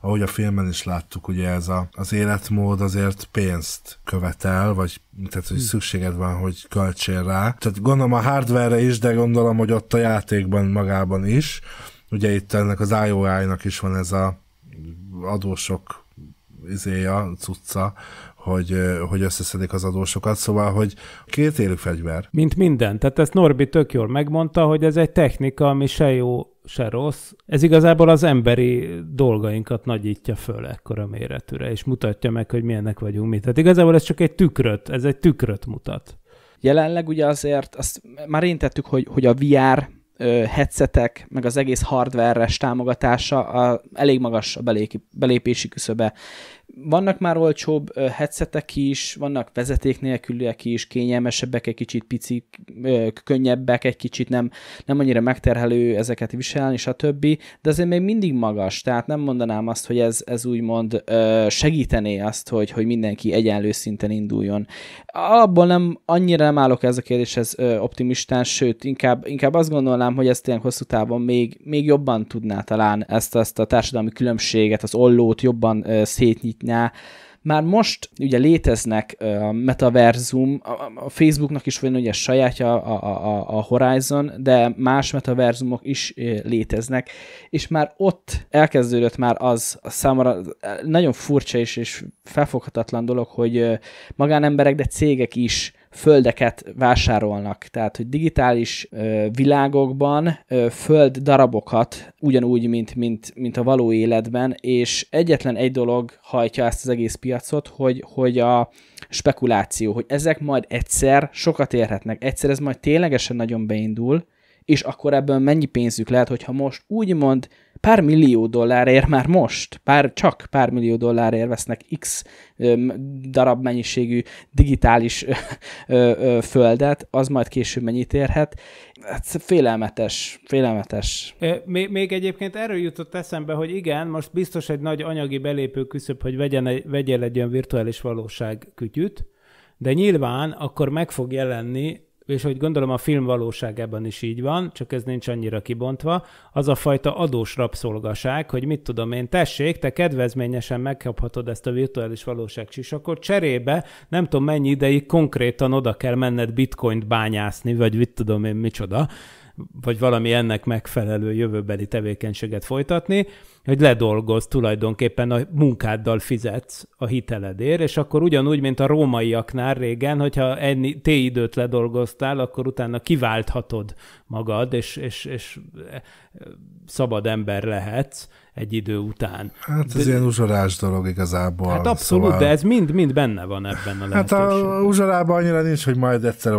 ahogy a filmben is láttuk, ugye ez a, az életmód azért pénzt követel, vagy tehát, hogy hm. szükséged van, hogy költsél rá. Tehát gondolom a hardware is, de gondolom, hogy ott a játékban magában is. Ugye itt ennek az IOI-nak is van ez a adósok izéja, cucca, hogy, hogy összeszedik az adósokat, szóval, hogy két élő fegyver. Mint minden. Tehát ezt Norbi tök jól megmondta, hogy ez egy technika, ami se jó, se rossz. Ez igazából az emberi dolgainkat nagyítja föl ekkora méretűre, és mutatja meg, hogy milyenek vagyunk mi. Tehát igazából ez csak egy tükröt, ez egy tükröt mutat. Jelenleg ugye azért, azt már érintettük, hogy, hogy a VR headsetek, meg az egész hardware támogatása a, elég magas a belépési küszöbe. Vannak már olcsóbb headsetek is, vannak vezeték nélküliek is, kényelmesebbek egy kicsit, pici, könnyebbek egy kicsit, nem, nem annyira megterhelő ezeket viselni, és a többi, de azért még mindig magas, tehát nem mondanám azt, hogy ez, ez úgymond segítené azt, hogy, hogy mindenki egyenlő szinten induljon. Alapból nem annyira nem állok ez a kérdéshez optimistán, sőt, inkább, inkább azt gondolnám, hogy ezt ilyen hosszú távon még, még jobban tudná talán ezt, ezt a társadalmi különbséget, az ollót jobban szétnyitni nyá. Már most ugye léteznek a metaverzum, a Facebooknak is van ugye sajátja a, a, a Horizon, de más metaverzumok is léteznek, és már ott elkezdődött már az a számomra nagyon furcsa és, és felfoghatatlan dolog, hogy magánemberek, de cégek is földeket vásárolnak. Tehát, hogy digitális ö, világokban ö, föld darabokat ugyanúgy, mint, mint, mint a való életben, és egyetlen egy dolog hajtja ezt az egész piacot, hogy, hogy a spekuláció, hogy ezek majd egyszer sokat érhetnek, egyszer ez majd ténylegesen nagyon beindul, és akkor ebből mennyi pénzük lehet, hogyha most úgymond pár millió dollárért már most, pár, csak pár millió dollárért vesznek x darab mennyiségű digitális földet, az majd később mennyit érhet. Hát félelmetes, félelmetes. Még, még egyébként erről jutott eszembe, hogy igen, most biztos egy nagy anyagi belépő küszöb, hogy vegyen egy, vegyél egy olyan virtuális valóság kütyüt, de nyilván akkor meg fog jelenni és hogy gondolom a film valóságában is így van, csak ez nincs annyira kibontva, az a fajta adós rabszolgaság, hogy mit tudom én, tessék, te kedvezményesen megkaphatod ezt a virtuális valóság akkor cserébe nem tudom mennyi ideig konkrétan oda kell menned bitcoint bányászni, vagy mit tudom én micsoda vagy valami ennek megfelelő jövőbeli tevékenységet folytatni, hogy ledolgoz tulajdonképpen a munkáddal fizetsz a hiteledért, és akkor ugyanúgy, mint a rómaiaknál régen, hogyha ennyi té időt ledolgoztál, akkor utána kiválthatod magad, és, és, és e, e, szabad ember lehetsz, egy idő után. Hát ez de, ilyen uzsorás dolog igazából. Hát abszolút, szóval... de ez mind-mind benne van ebben a Hát a uzsorában annyira nincs, hogy majd egyszer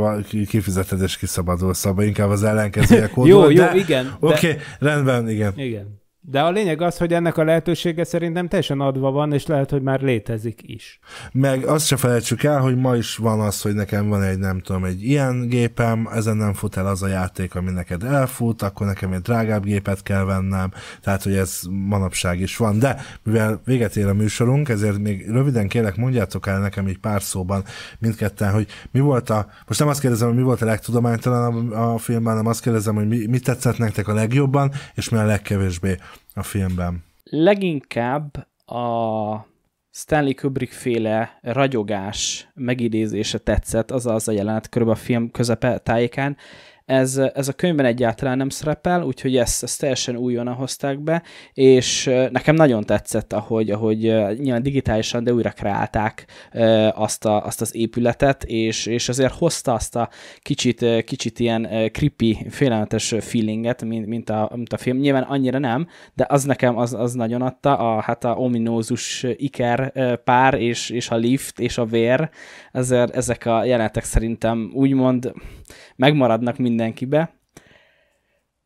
kifizeted és kiszabadulsz, abban szóval inkább az ellenkezője *laughs* kódol. jó, jó, de... igen. Oké, okay, de... rendben, igen. Igen. De a lényeg az, hogy ennek a lehetősége szerintem teljesen adva van, és lehet, hogy már létezik is. Meg azt se felejtsük el, hogy ma is van az, hogy nekem van egy, nem tudom, egy ilyen gépem, ezen nem fut el az a játék, ami neked elfut, akkor nekem egy drágább gépet kell vennem, tehát hogy ez manapság is van. De mivel véget ér a műsorunk, ezért még röviden kérlek, mondjátok el nekem egy pár szóban mindketten, hogy mi volt a, most nem azt kérdezem, hogy mi volt a legtudománytalanabb a filmben, hanem azt kérdezem, hogy mi, mi tetszett nektek a legjobban, és mi a legkevésbé a filmben? Leginkább a Stanley Kubrick féle ragyogás megidézése tetszett, az az a jelenet körülbelül a film közepe tájékán, ez, ez a könyvben egyáltalán nem szerepel, úgyhogy ezt, ezt teljesen újonnan hozták be, és nekem nagyon tetszett, ahogy, ahogy nyilván digitálisan, de újra kreálták azt, a, azt az épületet, és, és azért hozta azt a kicsit, kicsit ilyen creepy, félelmetes feelinget, mint, mint, a, mint a film. Nyilván annyira nem, de az nekem az, az nagyon adta, a, hát a ominózus iker pár, és, és a lift, és a vér, ezért ezek a jelenetek szerintem úgymond megmaradnak minden mindenkibe.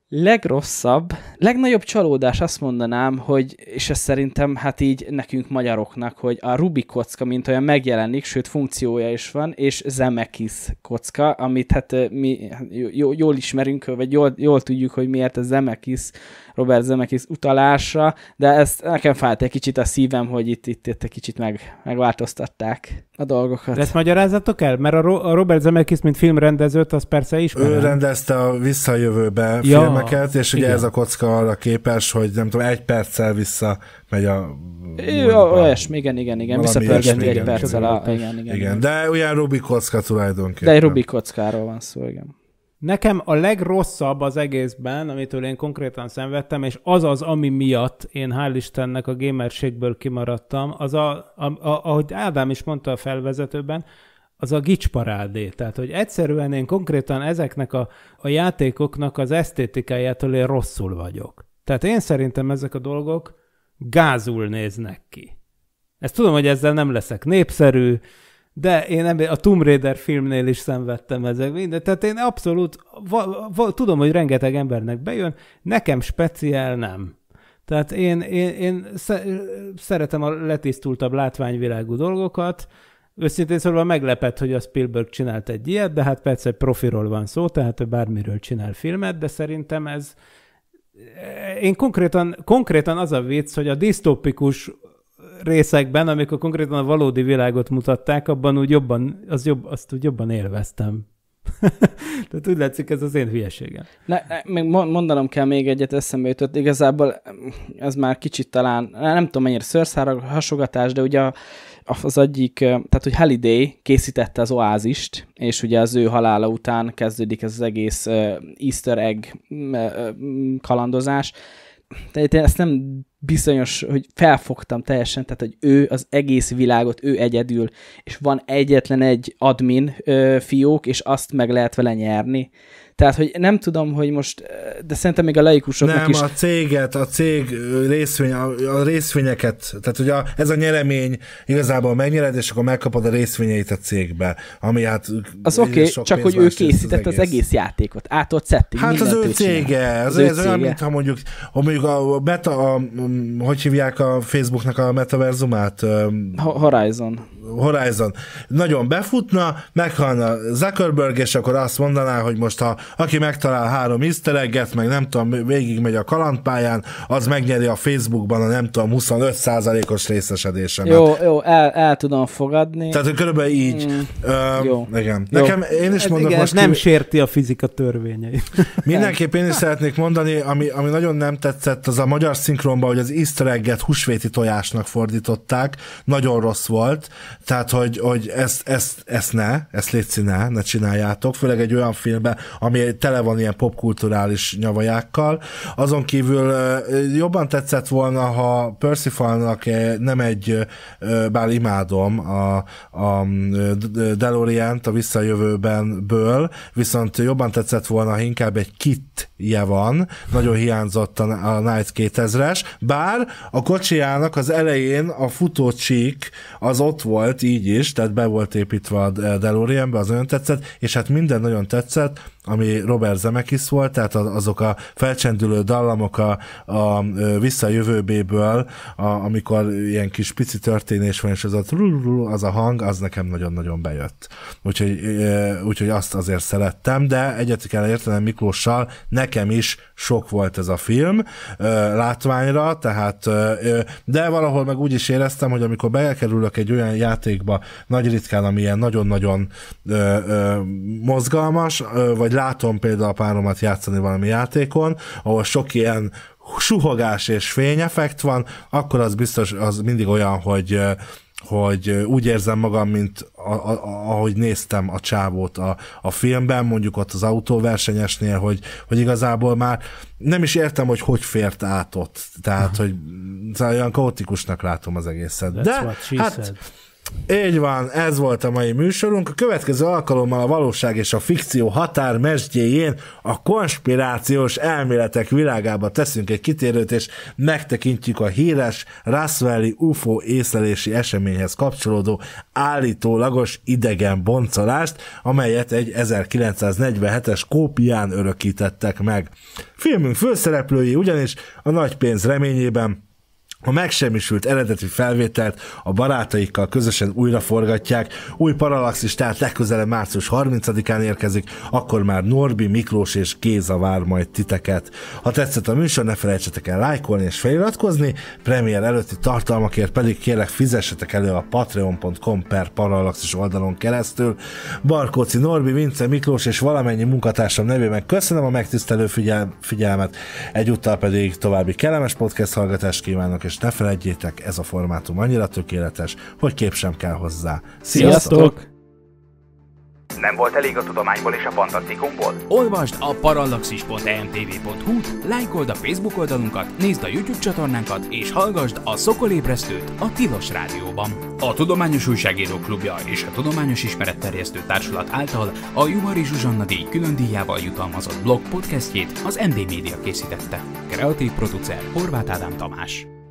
Legrosszabb, legnagyobb csalódás azt mondanám, hogy, és ez szerintem hát így nekünk magyaroknak, hogy a Rubik kocka mint olyan megjelenik, sőt funkciója is van, és Zemekis kocka, amit hát mi hát, jól ismerünk, vagy jól, jól tudjuk, hogy miért a Zemeckis Robert Zemeckis utalásra, de ez nekem fájt egy kicsit a szívem, hogy itt, itt, itt egy kicsit meg, megváltoztatták a dolgokat. De ezt magyarázzatok el? Mert a, Ro- a Robert Zemeckis, mint filmrendezőt, az persze is. Ő rendezte a visszajövőbe ja, filmeket, és ugye igen. ez a kocka arra képes, hogy nem tudom, egy perccel vissza megy a... Jó, olyasmi, igen, igen, igen, visszapörgeti egy perccel. igen, igen, igen, igen, de olyan Rubik kocka tulajdonképpen. De egy Rubik kockáról van szó, igen. Nekem a legrosszabb az egészben, amitől én konkrétan szenvedtem, és az az, ami miatt én hál' Istennek a gamerségből kimaradtam, az a, a, a, ahogy Ádám is mondta a felvezetőben, az a gicsparádé. Tehát, hogy egyszerűen én konkrétan ezeknek a, a játékoknak az esztétikájától én rosszul vagyok. Tehát én szerintem ezek a dolgok gázul néznek ki. Ezt tudom, hogy ezzel nem leszek népszerű, de én nem, a Tomb Raider filmnél is szenvedtem ezek mindent. Tehát én abszolút va, va, tudom, hogy rengeteg embernek bejön, nekem speciál nem. Tehát én, én, én szeretem a letisztultabb látványvilágú dolgokat. Őszintén szóval meglepett, hogy a Spielberg csinált egy ilyet, de hát persze egy profiról van szó, tehát ő bármiről csinál filmet, de szerintem ez én konkrétan, konkrétan az a vicc, hogy a disztópikus részekben, amikor konkrétan a valódi világot mutatták, abban úgy jobban, az jobb, azt úgy jobban élveztem. *laughs* Tehát úgy látszik, ez az én hülyeségem. Ne, ne, még mondanom kell még egyet, eszembe jutott. Igazából ez már kicsit talán, nem tudom mennyire szőrszára hasogatás, de ugye az egyik, tehát hogy Halliday készítette az oázist, és ugye az ő halála után kezdődik ez az egész Easter egg kalandozás, tehát ezt nem bizonyos, hogy felfogtam teljesen, tehát hogy ő az egész világot, ő egyedül, és van egyetlen egy admin ö, fiók, és azt meg lehet vele nyerni. Tehát, hogy nem tudom, hogy most, eh, de szerintem még a laikusoknak nem, is... Nem, a céget, a cég részvény, a, a részvényeket, tehát hogy a, ez a nyeremény igazából megnyered, és akkor megkapod a részvényeit a cégbe, ami hát... Az oké, okay, csak hogy ő készített az egész. az egész játékot, átolt szettig, Hát az ő cége, az, az ő ez cége. olyan, mintha mondjuk, ha mondjuk a meta, a, hogy hívják a Facebooknak a metaverzumát? Horizon. Horizon. Nagyon befutna, meghalna Zuckerberg, és akkor azt mondaná, hogy most ha aki megtalál három easter egget, meg nem tudom, végig megy a kalandpályán, az megnyeri a Facebookban a nem tudom, 25%-os részesedésemet. Jó, jó, el, el tudom fogadni. Tehát körülbelül így. Mm. uh, jó. Igen. Jó. Nekem, én is mondom hát mondok igen, most... nem ki... sérti a fizika törvényeit. *laughs* Mindenképp én is szeretnék mondani, ami, ami nagyon nem tetszett, az a magyar szinkronban, hogy az easter egget húsvéti tojásnak fordították, nagyon rossz volt, tehát hogy, hogy ezt, ezt, ezt ne, ezt létszi ne, ne csináljátok, főleg egy olyan filmben, ami ami tele van ilyen popkulturális nyavajákkal. Azon kívül jobban tetszett volna, ha Percivalnak nem egy, bár imádom a, a delorean a visszajövőben ből, viszont jobban tetszett volna, ha inkább egy kitje van, nagyon hiányzott a, Night 2000-es, bár a kocsijának az elején a futócsík az ott volt így is, tehát be volt építve a DeLoreanbe, az tetszett, és hát minden nagyon tetszett, ami ami Robert Zemeckis volt, tehát azok a felcsendülő dallamok a, a visszajövőbéből, a, amikor ilyen kis pici történés van, és az a, az a hang, az nekem nagyon-nagyon bejött. Úgyhogy, úgyhogy azt azért szerettem, de egyet kell értenem Miklóssal, nekem is sok volt ez a film látványra, tehát de valahol meg úgy is éreztem, hogy amikor bekerülök egy olyan játékba nagy ritkán, ami ilyen nagyon-nagyon mozgalmas, vagy lát látom például a páromat játszani valami játékon, ahol sok ilyen suhogás és fényeffekt van, akkor az biztos, az mindig olyan, hogy hogy úgy érzem magam, mint a, a, ahogy néztem a csávót a, a filmben, mondjuk ott az autóversenyesnél, hogy, hogy igazából már nem is értem, hogy hogy fért át ott. Tehát, uh-huh. hogy szóval olyan kaotikusnak látom az egészet. That's De hát said. Így van, ez volt a mai műsorunk. A következő alkalommal a valóság és a fikció határ mesdjéjén a konspirációs elméletek világába teszünk egy kitérőt, és megtekintjük a híres Roswelli UFO észlelési eseményhez kapcsolódó állítólagos idegen boncolást, amelyet egy 1947-es kópián örökítettek meg. Filmünk főszereplői ugyanis a nagy pénz reményében a megsemmisült eredeti felvételt a barátaikkal közösen újraforgatják, új paralaxis tehát legközelebb március 30-án érkezik, akkor már Norbi, Miklós és Géza vár majd titeket. Ha tetszett a műsor, ne felejtsetek el lájkolni és feliratkozni, premier előtti tartalmakért pedig kérlek fizessetek elő a patreon.com per paralaxis oldalon keresztül. Barkóci Norbi, Vince, Miklós és valamennyi munkatársam nevében köszönöm a megtisztelő figyel- figyelmet, egyúttal pedig további kellemes podcast hallgatást kívánok és és ne felejtjétek, ez a formátum annyira tökéletes, hogy kép sem kell hozzá. Sziasztok! Nem volt elég a tudományból és a fantasztikumból? Olvasd a parallaxis.emtv.hu, e lájkold a Facebook oldalunkat, nézd a YouTube csatornánkat, és hallgassd a Szokolébresztőt a Tilos Rádióban. A Tudományos Újságíró Klubja és a Tudományos Ismeretterjesztő Társulat által a Juhari Zsuzsanna díj külön díjával jutalmazott blog podcastjét az MD Media készítette. Kreatív producer Horváth Ádám Tamás.